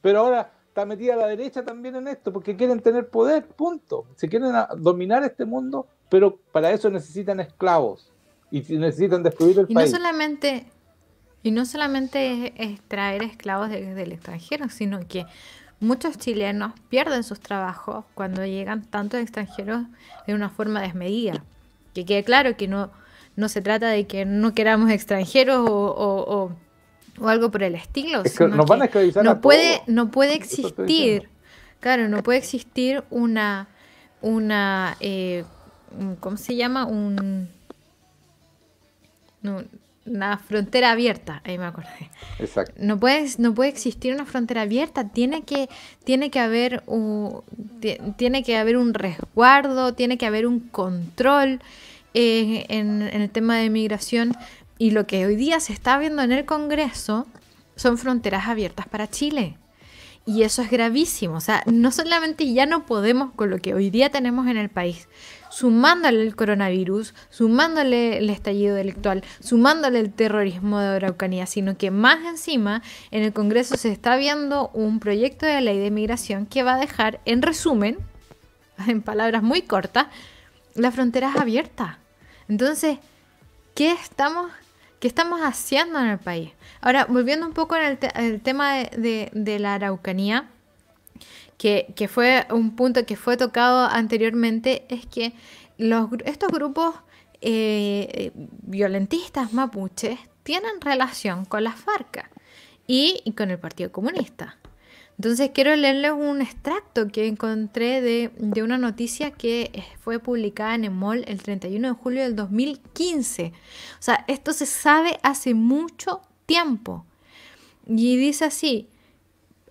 pero ahora está metida la derecha también en esto, porque quieren tener poder, punto. Si quieren dominar este mundo, pero para eso necesitan esclavos y necesitan destruir el y país. No solamente, y no solamente es, traer esclavos del extranjero, sino que Muchos chilenos pierden sus trabajos cuando llegan tantos extranjeros de una forma desmedida. Que quede claro que no, no se trata de que no queramos extranjeros o, algo por el estilo. no, puede, no puede existir, claro, no puede existir una, una eh, ¿cómo se llama? Un, una frontera abierta, ahí me acordé. Exacto. No, puedes, no puede existir una frontera abierta, tiene que, tiene que haber un, tiene que haber un resguardo, tiene que haber un control eh, en, en, el tema de migración. Y lo que hoy día se está viendo en el Congreso son fronteras abiertas para Chile. Y eso es gravísimo. O sea, no solamente ya no podemos con lo que hoy día tenemos en el país, sumándole el coronavirus, sumándole el estallido electoral, sumándole el terrorismo de Araucanía, sino que más encima en el Congreso se está viendo un proyecto de ley de migración que va a dejar, en resumen, en palabras muy cortas, las fronteras abiertas. Entonces, ¿qué estamos ¿Qué estamos haciendo en el país? Ahora, volviendo un poco al tema de, la Araucanía, que, fue un punto que fue tocado anteriormente, es que estos grupos eh, violentistas mapuches tienen relación con las FARC y con el Partido Comunista. Entonces quiero leerles un extracto que encontré de, una noticia que eh, fue publicada en EMOL el 31 de julio del 2015. O sea, esto se sabe hace mucho tiempo. Y dice así,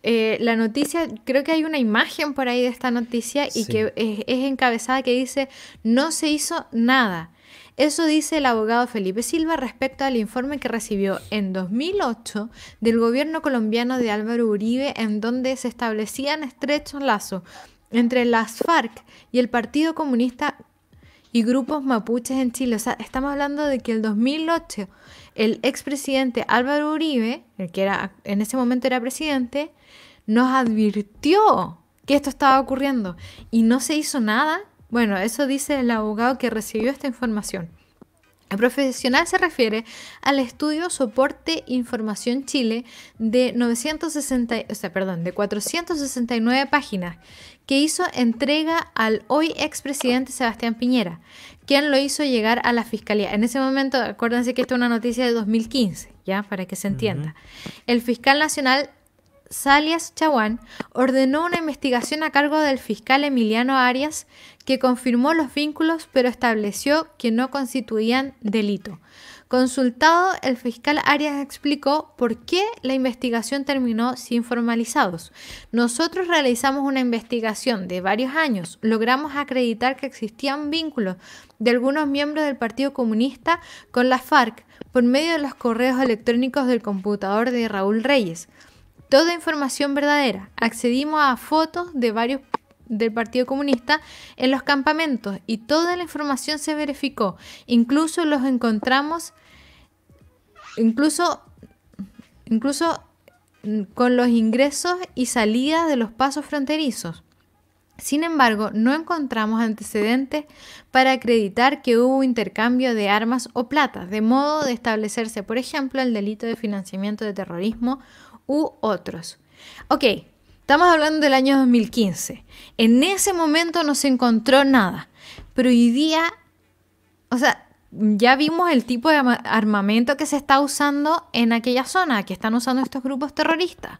eh, la noticia, creo que hay una imagen por ahí de esta noticia y que es encabezada que dice, no se hizo nada. Eso dice el abogado Felipe Silva respecto al informe que recibió en 2008 del gobierno colombiano de Álvaro Uribe en donde se establecían estrechos lazos entre las FARC y el Partido Comunista y grupos mapuches en Chile. O sea, estamos hablando de que en 2008 el expresidente Álvaro Uribe, el que era, en ese momento era presidente, nos advirtió que esto estaba ocurriendo y no se hizo nada bueno, eso dice el abogado que recibió esta información. El profesional se refiere al estudio Soporte Información Chile de, 960, o sea, perdón, de 469 páginas que hizo entrega al hoy expresidente Sebastián Piñera, quien lo hizo llegar a la fiscalía. En ese momento, acuérdense que esta es una noticia de 2015, ya para que se entienda. El fiscal nacional Salias Chaguán ordenó una investigación a cargo del fiscal Emiliano Arias que confirmó los vínculos pero estableció que no constituían delito. Consultado, el fiscal Arias explicó por qué la investigación terminó sin formalizados. Nosotros realizamos una investigación de varios años, logramos acreditar que existían vínculos de algunos miembros del Partido Comunista con la FARC por medio de los correos electrónicos del computador de Raúl Reyes. Toda información verdadera. Accedimos a fotos de varios del Partido Comunista en los campamentos y toda la información se verificó. Incluso los encontramos, incluso, incluso mm, con los ingresos y salidas de los pasos fronterizos. Sin embargo, no encontramos antecedentes para acreditar que hubo intercambio de armas o plata, de modo de establecerse, por ejemplo, el delito de financiamiento de terrorismo u otros. Ok, Estamos hablando del año 2015. En ese momento no se encontró nada. Pero hoy día, o sea, ya vimos el tipo de armamento que se está usando en aquella zona, que están usando estos grupos terroristas.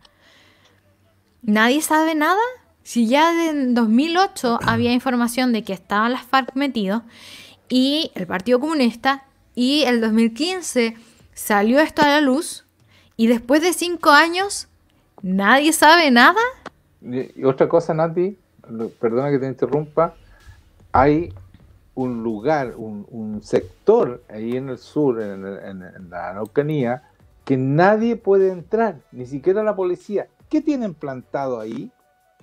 Nadie sabe nada. Si ya en 2008 había información de que estaban las FARC metidos y el Partido Comunista, y el 2015 salió esto a la luz, y después de cinco años ¿Nadie sabe nada? Y otra cosa, Nati, perdona que te interrumpa, hay un lugar, un, sector ahí en el sur, en, la Araucanía, que nadie puede entrar, ni siquiera la policía. ¿Qué tienen plantado ahí?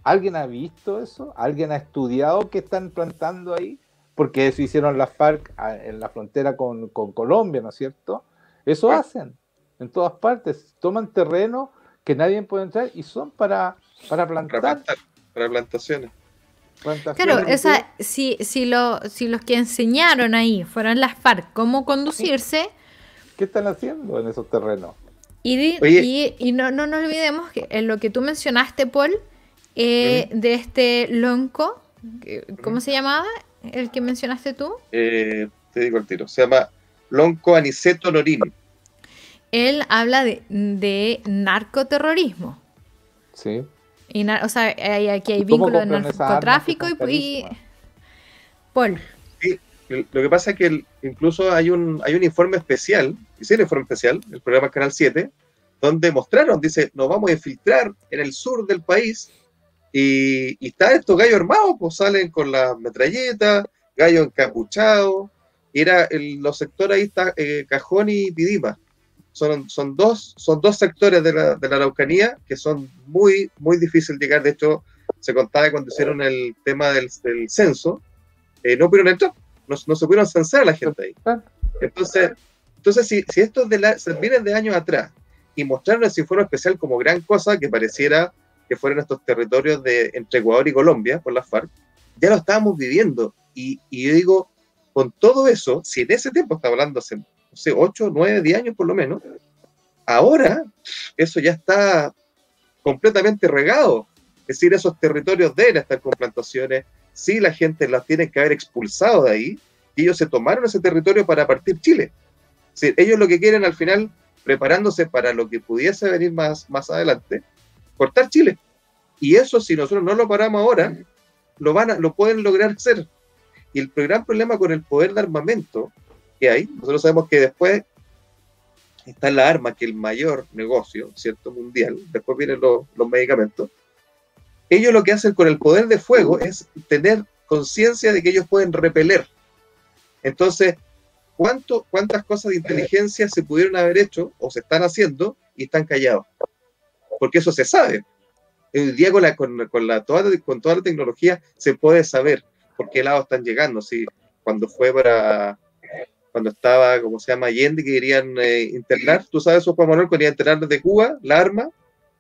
¿Alguien ha visto eso? ¿Alguien ha estudiado qué están plantando ahí? Porque eso hicieron las FARC ah, en la frontera con, con Colombia, ¿no es cierto? Eso ah. hacen en todas partes. Toman terreno que nadie puede entrar y son para, para plantar. Para, plantaciones. Claro, esa, si, si, si los que enseñaron ahí fueran las FARC cómo conducirse. ¿Qué están haciendo en esos terrenos? Y, y, no, no, nos olvidemos que en eh, lo que tú mencionaste, Paul, eh, de este lonco, ¿cómo se llamaba? El que mencionaste tú. Eh, te digo el tiro, se llama Lonco Aniceto Norini él habla de, narcoterrorismo. Sí. o sea, aquí hay vínculo de narcotráfico y, Paul. Sí, lo que pasa es que incluso hay un, hay un informe especial, hicieron el informe especial, el programa Canal 7, donde mostraron, dice, nos vamos a infiltrar en el sur del país y, está estos gallos armados, pues salen con las metralletas, gallos encapuchados, era los sectores ahí está eh, Cajón y Pidima son, son, dos, son dos sectores de la, de la Araucanía que son muy, muy difíciles de llegar. De hecho, se contaba cuando hicieron el tema del, del censo, eh, no pudieron entrar, no, se pudieron censar a la gente ahí. Entonces, entonces si, si estos de la, se vienen de años atrás y mostraron ese informe especial como gran cosa, que pareciera que fueran estos territorios de, entre Ecuador y Colombia por las FARC, ya lo estábamos viviendo. Y, y yo digo, con todo eso, si en ese tiempo, estaba hablando no sé, 8, 9, 10 años por lo menos. Ahora eso ya está completamente regado. Es decir, esos territorios deben estar con plantaciones. Sí, la gente las tiene que haber expulsado de ahí ellos se tomaron ese territorio para partir Chile. Es ellos lo que quieren al final, preparándose para lo que pudiese venir más, más adelante, cortar Chile. Y eso, si nosotros no lo paramos ahora, lo, van a, lo pueden lograr hacer. Y el gran problema con el poder de armamento que hay. Nosotros sabemos que después está la arma, que el mayor negocio, ¿cierto? Mundial. Después vienen los, los medicamentos. Ellos lo que hacen con el poder de fuego es tener conciencia de que ellos pueden repeler. Entonces, ¿cuánto, ¿cuántas cosas de inteligencia se pudieron haber hecho o se están haciendo y están callados? Porque eso se sabe. El día con, con, la, toda, con toda la tecnología se puede saber por qué lado están llegando. Si cuando fue para cuando estaba, como se llama, Allende, que querían eh, internar, tú sabes, Juan Manuel, querían internar desde Cuba, la arma,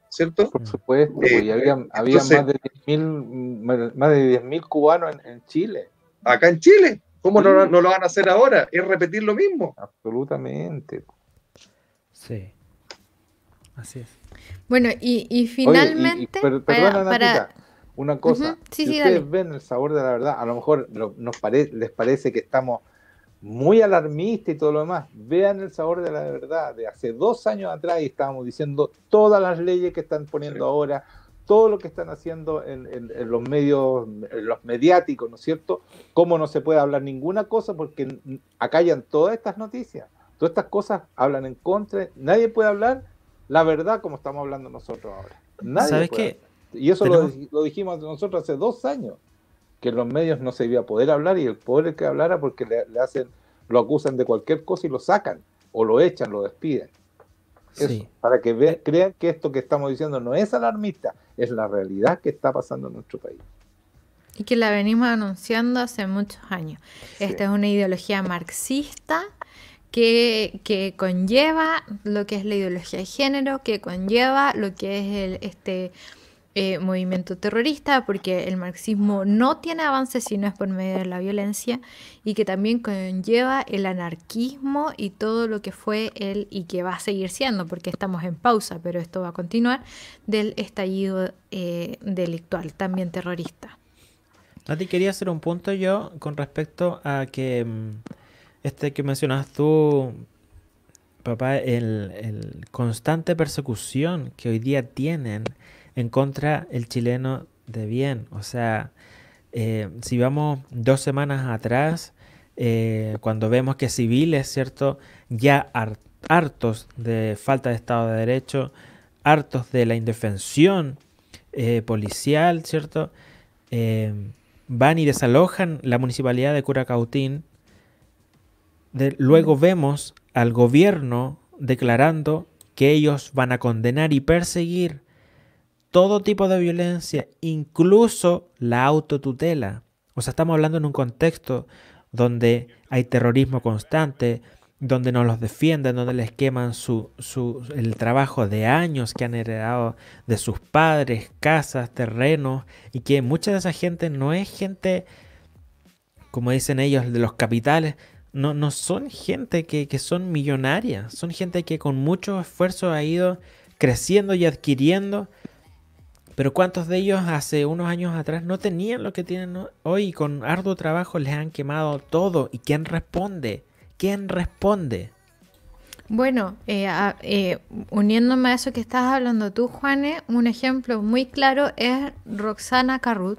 ¿cierto? Por supuesto, pues, y eh, había, más de 10.000 cubanos en, Chile. Acá en Chile, ¿cómo no, lo van a hacer ahora? Es repetir lo mismo. Absolutamente. Sí, así es. Bueno, y, finalmente... para, una cosa, si ustedes ven el sabor de la verdad, a lo mejor nos les parece que estamos muy alarmista y todo lo demás. Vean el sabor de la verdad. De hace dos años atrás y estábamos diciendo todas las leyes que están poniendo ahora, todo lo que están haciendo en, los medios, los mediáticos, ¿no es cierto? Cómo no se puede hablar ninguna cosa porque acallan todas estas noticias. Todas estas cosas hablan en contra. Nadie puede hablar la verdad como estamos hablando nosotros ahora. Nadie ¿Sabes qué? Y eso lo dijimos nosotros hace dos años que en los medios no se iba a poder hablar y el poder que hablara porque le, hacen, lo acusan de cualquier cosa y lo sacan, o lo echan, lo despiden. Para que crean que esto que estamos diciendo no es alarmista, es la realidad que está pasando en nuestro país. Y que la venimos anunciando hace muchos años. Esta es una ideología marxista que, conlleva lo que es la ideología de género, que conlleva lo que es el, este eh, movimiento terrorista, porque el marxismo no tiene avances si no es por medio de la violencia y que también conlleva el anarquismo y todo lo que fue él y que va a seguir siendo, porque estamos en pausa, pero esto va a continuar, del estallido eh, delictual, también terrorista. Nati, quería hacer un punto yo con respecto a que mm, este que mencionas tú, papá, el, el constante persecución que hoy día tienen en contra el chileno de bien. O sea, eh, si vamos dos semanas atrás, eh, cuando vemos que civiles, ¿cierto? Ya hartos de falta de Estado de Derecho, hartos de la indefensión eh, policial, ¿cierto? van y desalojan la municipalidad de Curacautín. luego vemos al gobierno declarando que ellos van a condenar y perseguir todo tipo de violencia, incluso la autotutela. O sea, estamos hablando en un contexto donde hay terrorismo constante, donde no los defienden, donde les queman el trabajo de años que han heredado de sus padres, casas, terrenos, y que mucha de esa gente no es gente, como dicen ellos, de los capitales, no, no son gente que, que son millonarias, son gente que con mucho esfuerzo ha ido creciendo y adquiriendo pero ¿cuántos de ellos hace unos años atrás no tenían lo que tienen hoy y con arduo trabajo les han quemado todo? ¿Y quién responde? ¿Quién responde? Bueno, eh, eh, uniéndome a eso que estás hablando tú, Juanes, un ejemplo muy claro es Roxana Carrut,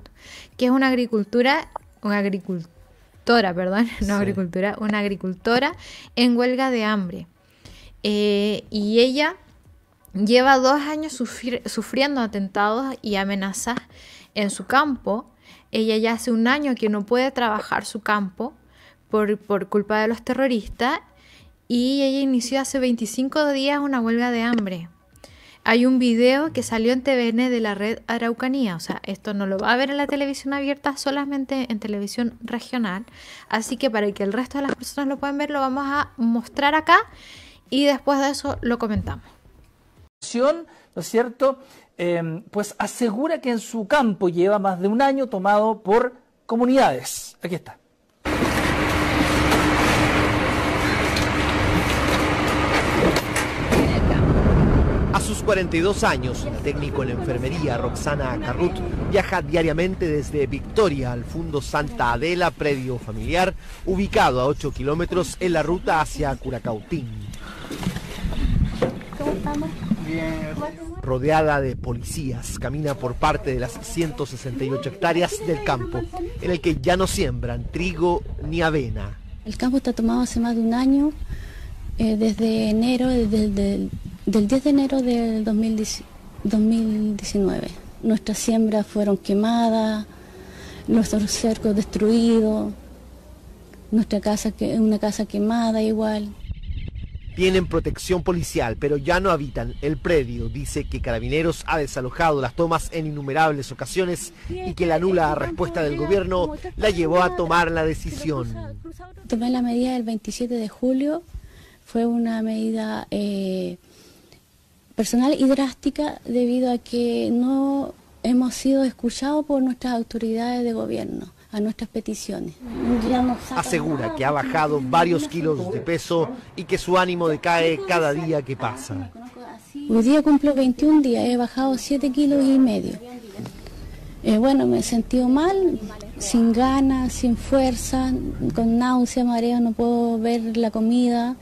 que es una agricultura, una agricultora, perdón, no agricultura, una agricultora en huelga de hambre. Eh, y ella lleva dos años sufriendo atentados y amenazas en su campo. Ella ya hace un año que no puede trabajar su campo por, por culpa de los terroristas y ella inició hace 25 días una huelga de hambre. Hay un video que salió en TVN de la red Araucanía, o sea, esto no lo va a ver en la televisión abierta, solamente en televisión regional, así que para que el resto de las personas lo puedan ver, lo vamos a mostrar acá y después de eso lo comentamos. ¿no es cierto? Em, pues asegura que en su campo lleva más de un año tomado por comunidades. Aquí está. A sus 42 años, la técnico en enfermería Roxana Carrut viaja diariamente desde Victoria al Fundo Santa Adela, predio familiar, ubicado a 8 kilómetros en la ruta hacia Curacautín. ¿Cómo estamos? rodeada de policías, camina por parte de las 168 hectáreas del campo, en el que ya no siembran trigo ni avena. El campo está tomado hace más de un año, eh, desde enero, desde, el 10 de enero del 2019. Nuestras siembras fueron quemadas, nuestros cercos destruidos, nuestra casa, una casa quemada igual tienen protección policial, pero ya no habitan el predio. Dice que Carabineros ha desalojado las tomas en innumerables ocasiones y que la nula respuesta del gobierno la llevó a tomar la decisión. Tomé la medida del 27 de julio, fue una medida eh, personal y drástica debido a que no hemos sido escuchados por nuestras autoridades de gobierno a nuestras peticiones. Asegura que ha bajado varios kilos de peso y que su ánimo decae cada día que pasa. Hoy día cumplo 21 días, he bajado 7 kilos y medio. Eh, bueno, me he sentido mal, sin ganas, sin fuerza, con náusea, mareo, no puedo ver la comida,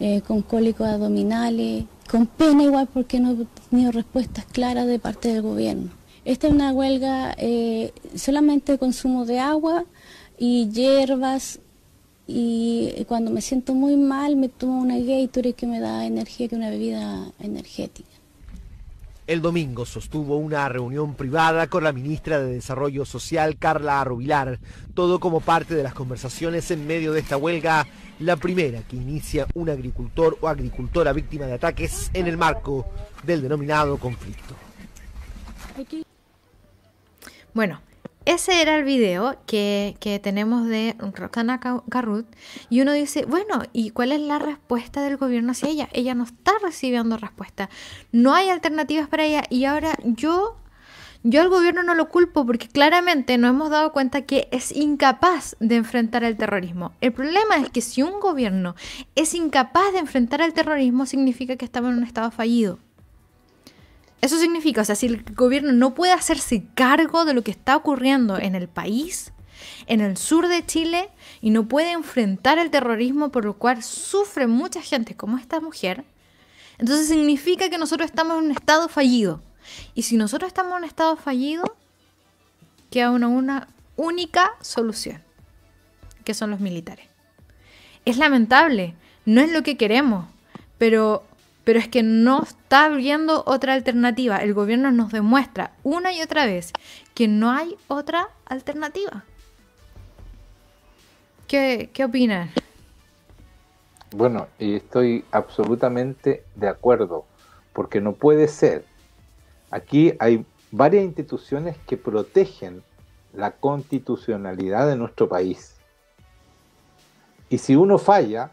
eh, con cólicos abdominales, con pena igual porque no he tenido respuestas claras de parte del gobierno. Esta es una huelga eh, solamente de consumo de agua y hierbas y cuando me siento muy mal me tomo una Gatorade que me da energía, que una bebida energética. El domingo sostuvo una reunión privada con la ministra de Desarrollo Social, Carla Arrubilar, todo como parte de las conversaciones en medio de esta huelga, la primera que inicia un agricultor o agricultora víctima de ataques en el marco del denominado conflicto. Bueno, ese era el video que, que tenemos de Roxana Carruth y uno dice, bueno, ¿y cuál es la respuesta del gobierno hacia ella? Ella no está recibiendo respuesta, no hay alternativas para ella y ahora yo... Yo al gobierno no lo culpo porque claramente nos hemos dado cuenta que es incapaz de enfrentar el terrorismo. El problema es que si un gobierno es incapaz de enfrentar el terrorismo significa que estamos en un estado fallido. Eso significa, o sea, si el gobierno no puede hacerse cargo de lo que está ocurriendo en el país, en el sur de Chile, y no puede enfrentar el terrorismo por lo cual sufre mucha gente como esta mujer, entonces significa que nosotros estamos en un estado fallido. Y si nosotros estamos en un estado fallido, queda una única solución, que son los militares. Es lamentable, no es lo que queremos, pero pero es que no está habiendo otra alternativa. El gobierno nos demuestra una y otra vez que no hay otra alternativa. ¿Qué, qué opinan? Bueno, estoy absolutamente de acuerdo, porque no puede ser. Aquí hay varias instituciones que protegen la constitucionalidad de nuestro país. Y si uno falla,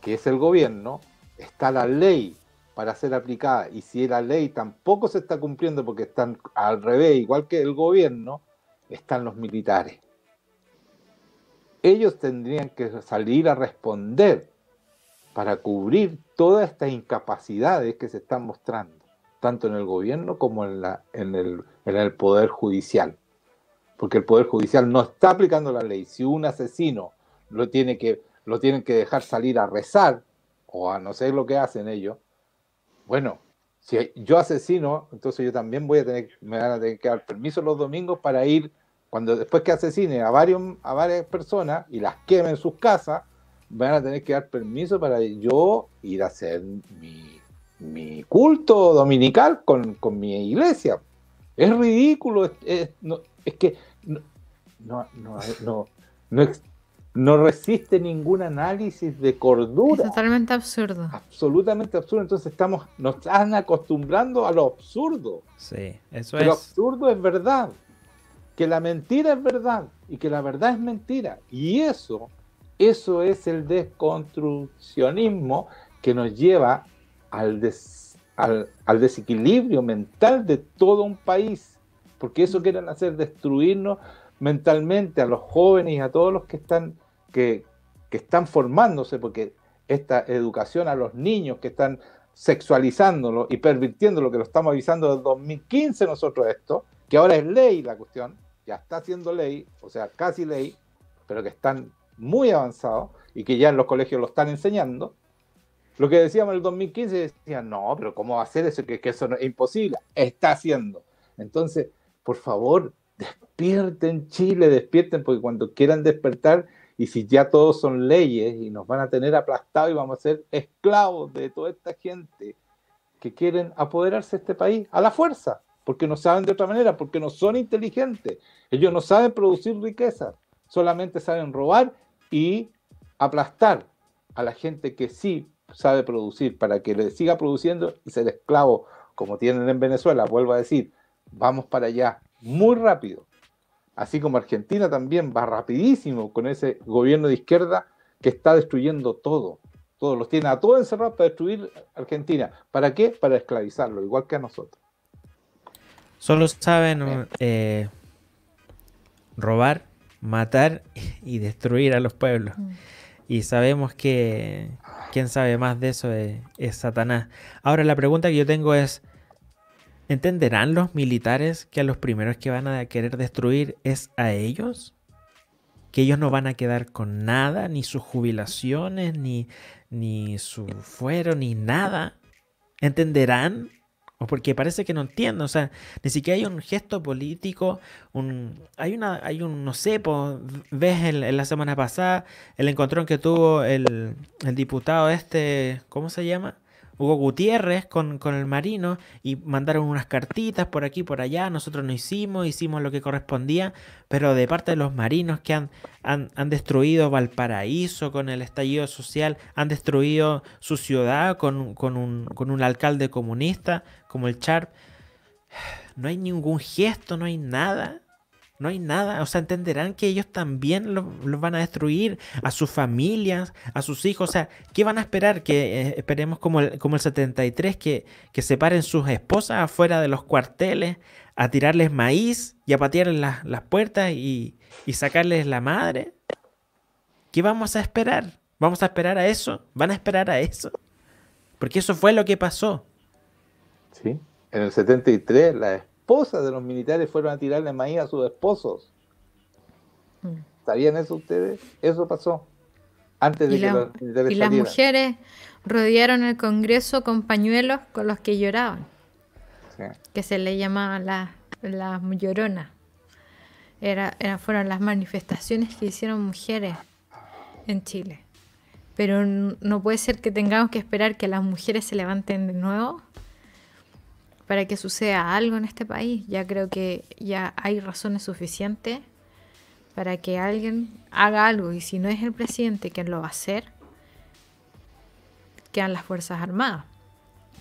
que es el gobierno, está la ley para ser aplicada y si la ley tampoco se está cumpliendo porque están al revés, igual que el gobierno, están los militares. Ellos tendrían que salir a responder para cubrir todas estas incapacidades que se están mostrando, tanto en el gobierno como en, la, en, el, Poder Judicial. Porque el Poder Judicial no está aplicando la ley. Si un asesino lo, tiene que, lo tienen que dejar salir a rezar, o a no sé lo que hacen ellos, bueno, si yo asesino, entonces yo también voy a tener, me van a tener que dar permiso los domingos para ir, cuando después que asesine a, varios, a varias personas y las queme en sus casas, van a tener que dar permiso para yo ir a hacer mi, culto dominical con, mi iglesia. Es ridículo, es, no, es que no, no, no, no, no, no resiste ningún análisis de cordura. Es totalmente absurdo. Absolutamente absurdo. Entonces estamos, nos están acostumbrando a lo absurdo. Sí, eso es. Lo absurdo es verdad. Que la mentira es verdad y que la verdad es mentira. Y eso, eso es el desconstruccionismo que nos lleva al, al desequilibrio mental de todo un país. Porque eso mm. quieren hacer, destruirnos mentalmente a los jóvenes y a todos los que están, que, que están formándose, porque esta educación a los niños que están sexualizándolo y lo que lo estamos avisando desde 2015 nosotros esto, que ahora es ley la cuestión, ya está siendo ley, o sea, casi ley, pero que están muy avanzados y que ya en los colegios lo están enseñando. Lo que decíamos en el 2015 decían, no, pero ¿cómo va a ser eso? Que, eso es imposible. Está haciendo. Entonces, por favor, despierten Chile, despierten, porque cuando quieran despertar, y si ya todos son leyes y nos van a tener aplastados y vamos a ser esclavos de toda esta gente que quieren apoderarse de este país a la fuerza, porque no saben de otra manera, porque no son inteligentes, ellos no saben producir riqueza, solamente saben robar y aplastar a la gente que sí sabe producir para que le siga produciendo y ser esclavo como tienen en Venezuela, vuelvo a decir, vamos para allá, muy rápido. Así como Argentina también va rapidísimo con ese gobierno de izquierda que está destruyendo todo. Todos los tiene a todos encerrados para destruir Argentina. ¿Para qué? Para esclavizarlo, igual que a nosotros. Solo saben eh, robar, matar y destruir a los pueblos. Mm. Y sabemos que quien sabe más de eso eh, es Satanás. Ahora la pregunta que yo tengo es, ¿Entenderán los militares que a los primeros que van a querer destruir es a ellos? Que ellos no van a quedar con nada, ni sus jubilaciones, ni, ni su fuero, ni nada. ¿Entenderán? O porque parece que no entiendo, o sea, ni siquiera hay un gesto político, un, hay una, hay un, no sé, ves en la semana pasada el encontrón que tuvo el diputado este, ¿cómo se llama? Hugo Gutiérrez con, el marino y mandaron unas cartitas por aquí, por allá, nosotros no hicimos, hicimos lo que correspondía, pero de parte de los marinos que han, han, destruido Valparaíso con el estallido social, han destruido su ciudad con, un, con un alcalde comunista como el char no hay ningún gesto, no hay nada no hay nada. O sea, entenderán que ellos también los van a destruir, a sus familias, a sus hijos. O sea, ¿qué van a esperar? Que eh, esperemos como el, como el 73, que, separen sus esposas afuera de los cuarteles, a tirarles maíz y a patearles las puertas y, sacarles la madre. ¿Qué vamos a esperar? ¿Vamos a esperar a eso? ¿Van a esperar a eso? Porque eso fue lo que pasó. Sí, en el 73 las esposas de los militares fueron a tirarle maíz a sus esposos. Mm. ¿Sabían eso ustedes? Eso pasó antes de que Y las mujeres rodearon el Congreso con pañuelos con los que lloraban, que se le llamaba las la lloronas. Era, fueron las manifestaciones que hicieron mujeres en Chile. Pero no puede ser que tengamos que esperar que las mujeres se levanten de nuevo para que suceda algo en este país. Ya creo que ya hay razones suficientes para que alguien haga algo y si no es el presidente quien lo va a hacer, quedan las Fuerzas Armadas.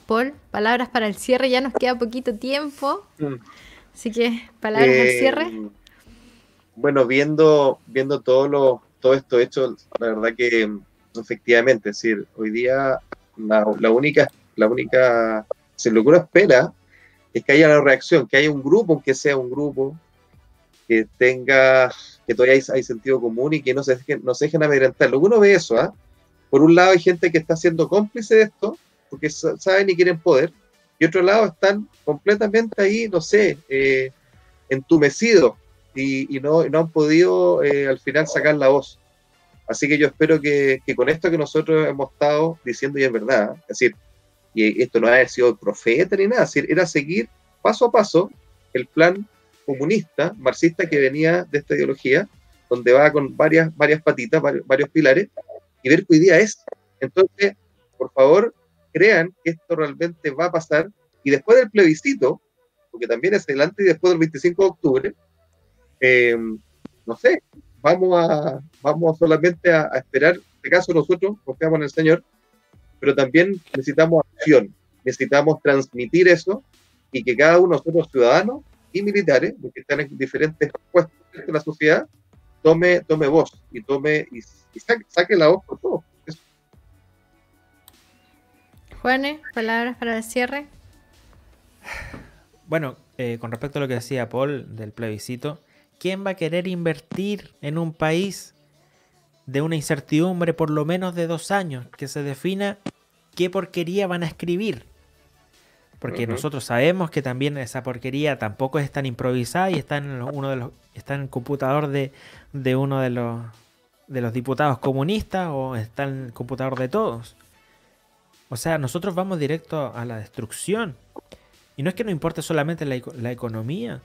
Paul, palabras para el cierre, ya nos queda poquito tiempo, mm. así que palabras para eh, cierre. Bueno, viendo, viendo todo, lo, todo esto hecho, la verdad que efectivamente, decir, hoy día la, única, la única, se lo espera es que haya la reacción, que haya un grupo, aunque sea un grupo, que tenga, que todavía hay, sentido común y que no se dejen, no amedrentar. Lo que uno ve eso, ¿eh? por un lado hay gente que está siendo cómplice de esto, porque saben y quieren poder, y otro lado están completamente ahí, no sé, eh, entumecidos y, no, no, han podido eh, al final sacar la voz. Así que yo espero que, con esto que nosotros hemos estado diciendo, y es verdad, ¿ah? es decir, esto no ha sido profeta ni nada, era seguir paso a paso el plan comunista, marxista que venía de esta ideología, donde va con varias, varias patitas, varios, pilares, y ver qué idea es. Entonces, por favor, crean que esto realmente va a pasar, y después del plebiscito, porque también es adelante y después del 25 de octubre, em, no sé, vamos a vamos solamente a, a esperar, en este caso nosotros confiamos en el Señor, pero también necesitamos acción, necesitamos transmitir eso y que cada uno de nosotros, ciudadanos y militares, que están en diferentes puestos de la sociedad, tome, tome voz y tome y, saque, la voz por todo. Juanes, palabras para el cierre. Bueno, eh, con respecto a lo que decía Paul del plebiscito, ¿quién va a querer invertir en un país de una incertidumbre por lo menos de dos años, que se defina qué porquería van a escribir. Porque nosotros sabemos que también esa porquería tampoco es tan improvisada y está en, uno de los, en el computador de, uno de los, de los diputados comunistas o está en el computador de todos. O sea, nosotros vamos directo a la destrucción. Y no es que no importe solamente la, economía.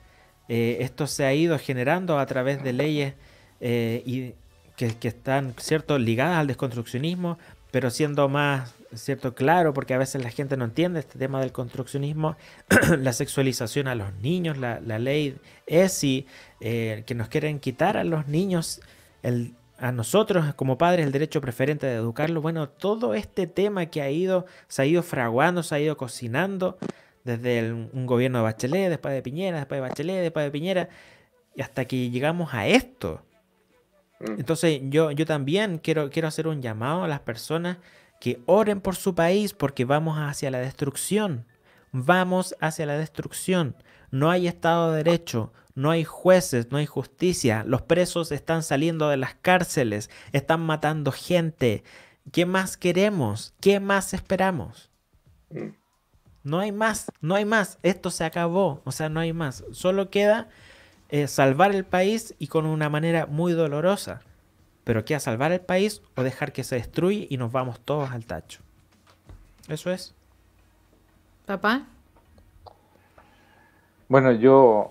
Eh, esto se ha ido generando a través de leyes eh, y que, están, ¿cierto?, ligadas al desconstruccionismo, pero siendo más, ¿cierto?, claro, porque a veces la gente no entiende este tema del construccionismo, la sexualización a los niños, la, ley ESI, eh, que nos quieren quitar a los niños el a nosotros como padres el derecho preferente de educarlos Bueno, todo este tema que ha ido, se ha ido fraguando, se ha ido cocinando desde un gobierno de Bachelet, después de Piñera, después de Bachelet, después de Piñera, y hasta que llegamos a esto. Mm. Entonces yo, yo también quiero, quiero hacer un llamado a las personas que oren por su país porque vamos hacia la destrucción. Vamos hacia la destrucción. No hay Estado de Derecho, no hay jueces, no hay justicia. Los presos están saliendo de las cárceles, están matando gente. ¿Qué más queremos? ¿Qué más esperamos? Mm. No hay más, no hay más. Esto se acabó, o sea, no hay más. Solo queda eh, salvar el país y con una manera muy dolorosa. Pero ¿qué a salvar el país o dejar que se destruye y nos vamos todos al tacho? Eso es. ¿Papá? Bueno, yo.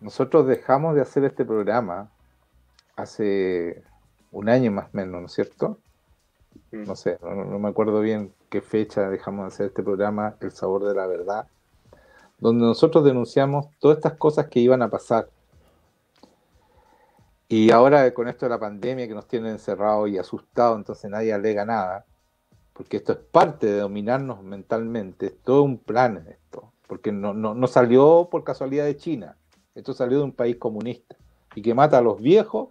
Nosotros dejamos de hacer este programa hace un año más o menos, ¿no es cierto? Mm. No sé, no me acuerdo bien qué fecha dejamos de hacer este programa, El Sabor de la Verdad, donde nosotros denunciamos todas estas cosas que iban a pasar y ahora con esto de la pandemia que nos tiene encerrados y asustados, entonces nadie alega nada, porque esto es parte de dominarnos mentalmente, es todo un plan esto, porque no, salió por casualidad de China, esto salió de un país comunista y que mata a los viejos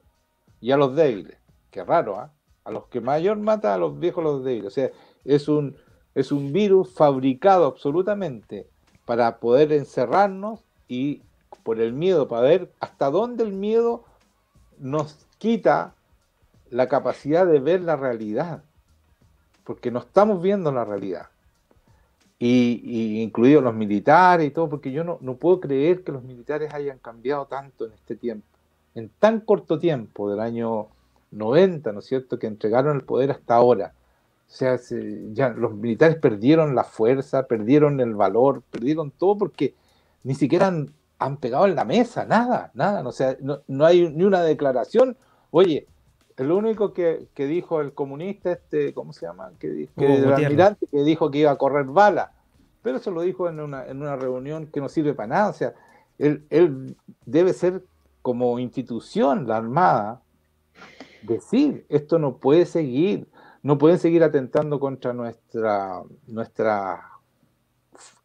y a los débiles, qué raro, ¿ah? A los que mayor mata a los viejos a los débiles, o sea, es un, es un virus fabricado absolutamente para poder encerrarnos y por el miedo, para ver hasta dónde el miedo nos quita la capacidad de ver la realidad, porque no estamos viendo la realidad. Y, incluidos los militares y todo, porque yo no, puedo creer que los militares hayan cambiado tanto en este tiempo, en tan corto tiempo del año 90, ¿no es cierto?, que entregaron el poder hasta ahora. O sea, ya los militares perdieron la fuerza, perdieron el valor, perdieron todo porque ni siquiera han pegado en la mesa, nada, nada, sea, no, hay ni una declaración. Oye, lo único que, dijo el comunista, este, ¿cómo se llama? Que, el almirante que dijo que iba a correr bala. Pero eso lo dijo en una, reunión que no sirve para nada. O sea, él, debe ser como institución, la Armada, decir, esto no puede seguir, no pueden seguir atentando contra nuestra, nuestra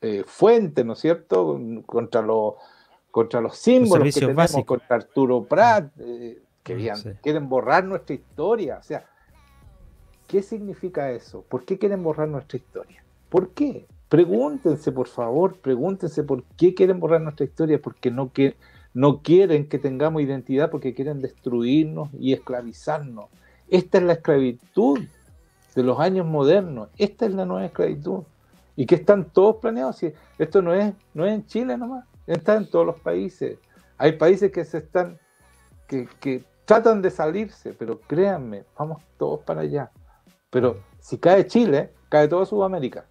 eh, fuente, ¿no es cierto? Contra los contra los símbolos que tenemos, contra Arturo Prat, mm. eh, que mm, quieren borrar nuestra historia. O sea, ¿qué significa eso? ¿Por qué quieren borrar nuestra historia? ¿Por qué? Pregúntense, por favor, pregúntense por qué quieren borrar nuestra historia, porque no, que, no quieren que tengamos identidad, porque quieren destruirnos y esclavizarnos. Esta es la esclavitud de los años modernos, esta es la nueva esclavitud. Y qué están todos planeados, si esto no es, no es en Chile nomás, Está en todos los países. Hay países que se están, que, tratan de salirse, pero créanme, vamos todos para allá. Pero si cae Chile, cae toda Sudamérica.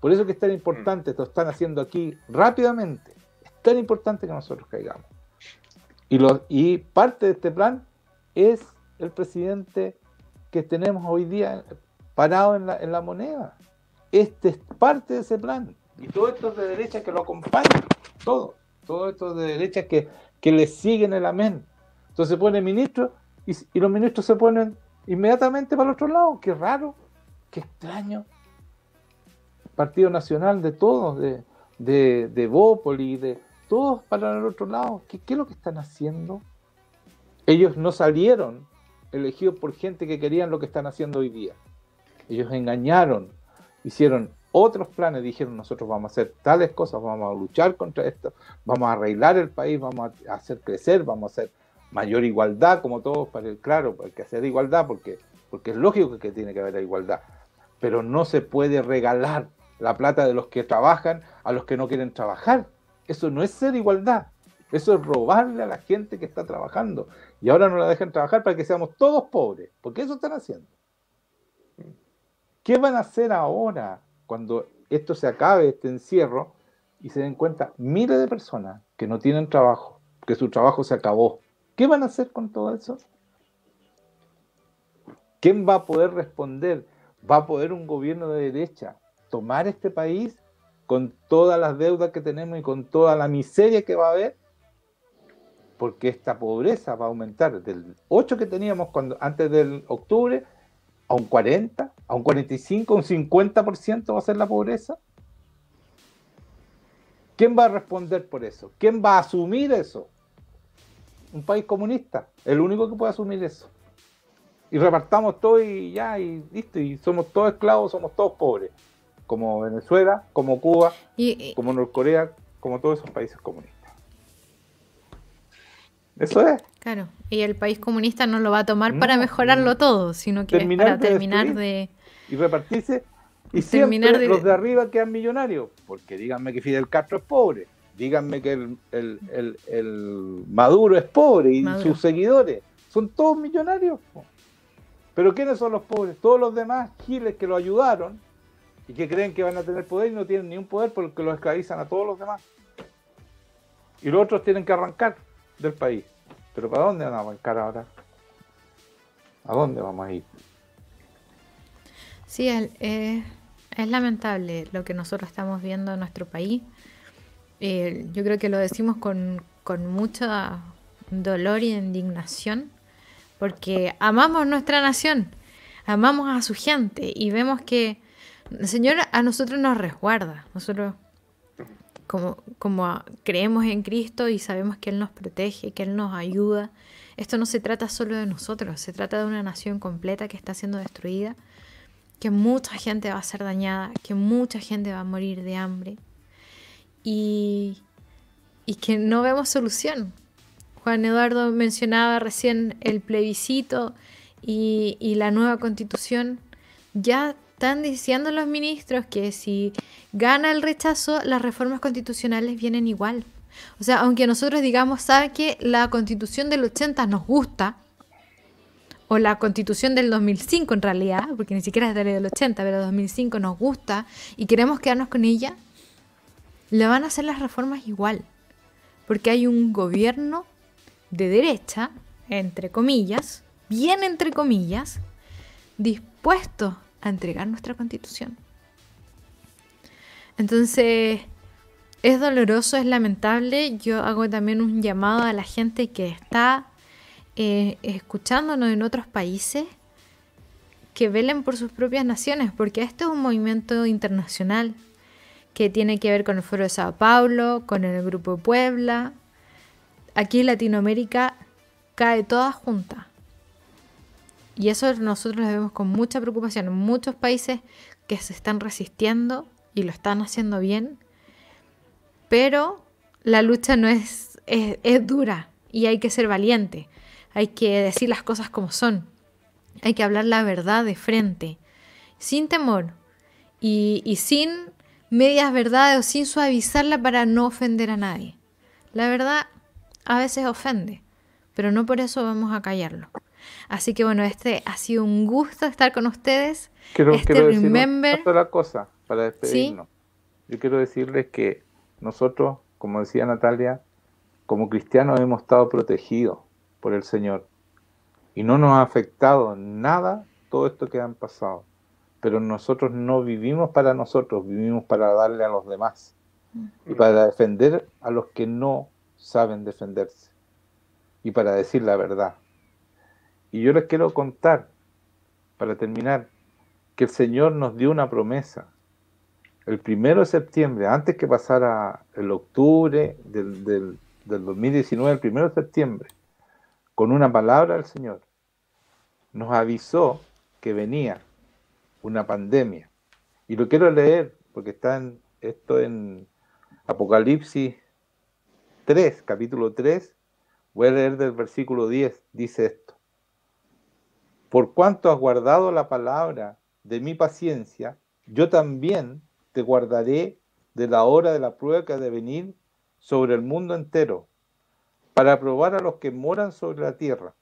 Por eso que es tan importante, esto, están haciendo aquí rápidamente. Es tan importante que nosotros caigamos. Y, y parte de este plan es el presidente que tenemos hoy día parado en la, en la moneda. Este es parte de ese plan. Y todo estos de derecha que lo acompañan, todo, todo estos de derecha que, que le siguen el amén. Entonces se pone ministro y, los ministros se ponen inmediatamente para el otro lado. Qué raro, qué extraño. Partido Nacional de todos, de, de, de Bópoli, de todos para el otro lado. ¿Qué, ¿Qué, es lo que están haciendo? Ellos no salieron elegidos por gente que querían lo que están haciendo hoy día. Ellos engañaron, hicieron otros planes, dijeron nosotros vamos a hacer tales cosas, vamos a luchar contra esto, vamos a arreglar el país, vamos a hacer crecer, vamos a hacer mayor igualdad, como todos, para el claro, hay que hacer igualdad, porque, porque es lógico que tiene que haber igualdad, pero no se puede regalar la plata de los que trabajan a los que no quieren trabajar. Eso no es ser igualdad, eso es robarle a la gente que está trabajando. Y ahora no la dejan trabajar para que seamos todos pobres, porque eso están haciendo. ¿Qué van a hacer ahora? cuando esto se acabe, este encierro, y se den cuenta miles de personas que no tienen trabajo, que su trabajo se acabó, ¿qué van a hacer con todo eso? ¿Quién va a poder responder? ¿Va a poder un gobierno de derecha tomar este país con todas las deudas que tenemos y con toda la miseria que va a haber? Porque esta pobreza va a aumentar del 8 que teníamos cuando, antes del octubre a un 40, a un 45, a un 50% va a ser la pobreza? ¿Quién va a responder por eso? ¿Quién va a asumir eso? Un país comunista, el único que puede asumir eso. Y repartamos todo y ya, y listo, y somos todos esclavos, somos todos pobres. Como Venezuela, como Cuba, como Norcorea, como todos esos países comunistas. Eso es. Claro, y el país comunista no lo va a tomar para mejorarlo eh, todo, sino que para terminar de, Y repartirse. Y terminar siempre los de arriba quedan millonarios, porque díganme que Fidel Castro es pobre, díganme que el, Maduro es pobre y sus seguidores son todos millonarios. Pero ¿quiénes son los pobres? Todos los demás giles que lo ayudaron y que creen que van a tener poder y no tienen ni un poder porque lo esclavizan a todos los demás. Y los otros tienen que arrancar del país. Pero ¿para dónde vamos a marcar ahora? ¿A dónde vamos a ir? Sí, es, eh, es lamentable lo que nosotros estamos viendo en nuestro país. Eh, yo creo que lo decimos con, con mucho dolor y indignación, porque amamos nuestra nación, amamos a su gente y vemos que el Señor a nosotros nos resguarda. Nosotros como, creemos en Cristo y sabemos que Él nos protege, que Él nos ayuda. Esto no se trata solo de nosotros, se trata de una nación completa que está siendo destruida, que mucha gente va a ser dañada, que mucha gente va a morir de hambre y, y que no vemos solución. Juan Eduardo mencionaba recién el plebiscito y, y la nueva constitución. Ya están diciendo los ministros que si gana el rechazo, las reformas constitucionales vienen igual. O sea, aunque nosotros digamos, ¿sabe que la constitución del 80 nos gusta? O la constitución del 2005 en realidad, porque ni siquiera es del 80, pero 2005 nos gusta y queremos quedarnos con ella, le van a hacer las reformas igual. Porque hay un gobierno de derecha, entre comillas, bien entre comillas, dispuesto a entregar nuestra constitución. Entonces, es doloroso, es lamentable. Yo hago también un llamado a la gente que está eh, escuchándonos en otros países que velen por sus propias naciones, porque esto es un movimiento internacional que tiene que ver con el Foro de Sao Paulo, con el Grupo Puebla. Aquí en Latinoamérica cae toda junta. Y eso nosotros lo vemos con mucha preocupación. Muchos países que se están resistiendo y lo están haciendo bien, pero la lucha no es, es, dura y hay que ser valiente. Hay que decir las cosas como son. Hay que hablar la verdad de frente, sin temor y, y sin medias verdades o sin suavizarla para no ofender a nadie. La verdad a veces ofende, pero no por eso vamos a callarlo. Así que bueno, este ha sido un gusto estar con ustedes. Quiero, este remember... cosa para despedirnos. Yo quiero decirles que nosotros, como decía Natalia, como cristianos hemos estado protegidos por el Señor y no nos ha afectado nada todo esto que han pasado. Pero nosotros no vivimos para nosotros, vivimos para darle a los demás mm. y para defender a los que no saben defenderse y para decir la verdad. Y yo les quiero contar, para terminar, que el Señor nos dio una promesa. El primero de septiembre, antes que pasara el octubre del, 2019, el primero de septiembre, con una palabra del Señor, nos avisó que venía una pandemia. Y lo quiero leer porque está en, esto en Apocalipsis 3, capítulo 3. Voy a leer del versículo 10. Dice, esto por cuanto has guardado la palabra de mi paciencia, yo también te guardaré de la hora de la prueba que ha de venir sobre el mundo entero, para probar a los que moran sobre la tierra.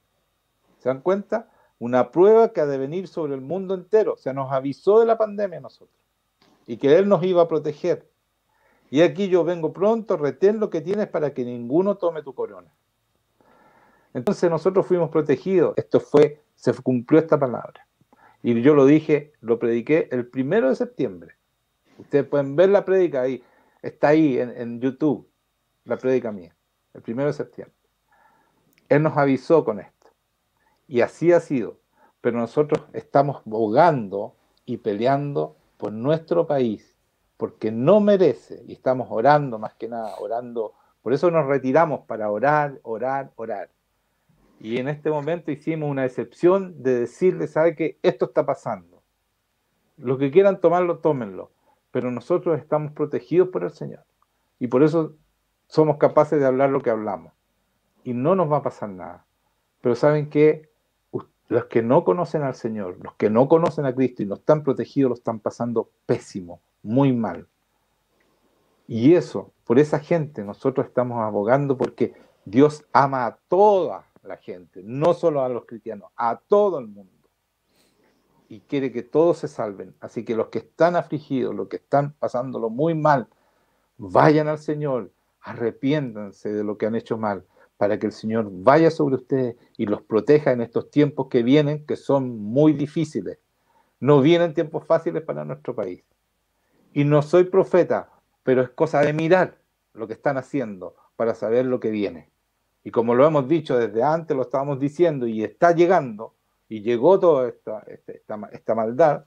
¿Se dan cuenta? Una prueba que ha de venir sobre el mundo entero. Se nos avisó de la pandemia a nosotros y que Él nos iba a proteger. Y aquí yo vengo pronto, retén lo que tienes para que ninguno tome tu corona. Entonces nosotros fuimos protegidos. Esto fue se cumplió esta palabra. Y yo lo dije, lo prediqué el primero de septiembre. Ustedes pueden ver la prédica ahí, está ahí en, YouTube, la prédica mía, el primero de septiembre. Él nos avisó con esto. Y así ha sido. Pero nosotros estamos bogando y peleando por nuestro país, porque no merece, y estamos orando más que nada, orando. Por eso nos retiramos para orar, orar, orar. Y en este momento hicimos una excepción de decirles, ¿sabe que Esto está pasando. Los que quieran tomarlo, tómenlo. Pero nosotros estamos protegidos por el Señor. Y por eso somos capaces de hablar lo que hablamos. Y no nos va a pasar nada. Pero saben que los que no conocen al Señor, los que no conocen a Cristo y no están protegidos, lo están pasando pésimo, muy mal. Y eso, por esa gente, nosotros estamos abogando porque Dios ama a todas la gente, no solo a los cristianos, a todo el mundo. Y quiere que todos se salven. Así que los que están afligidos, los que están pasándolo muy mal, vayan al Señor, arrepiéndanse de lo que han hecho mal, para que el Señor vaya sobre ustedes y los proteja en estos tiempos que vienen, que son muy difíciles. No vienen tiempos fáciles para nuestro país. Y no soy profeta, pero es cosa de mirar lo que están haciendo para saber lo que viene. Y como lo hemos dicho desde antes, lo estábamos diciendo, y está llegando, y llegó toda esta, este, esta, maldad,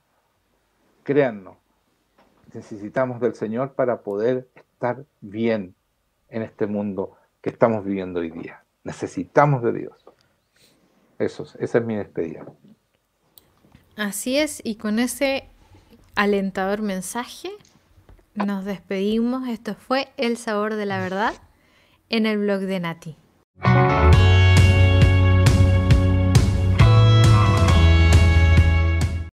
créannos, necesitamos del Señor para poder estar bien en este mundo que estamos viviendo hoy día. Necesitamos de Dios. Eso, esa es mi despedida. Así es, y con ese alentador mensaje nos despedimos. Esto fue El Sabor de la Verdad en el blog de Nati. thank you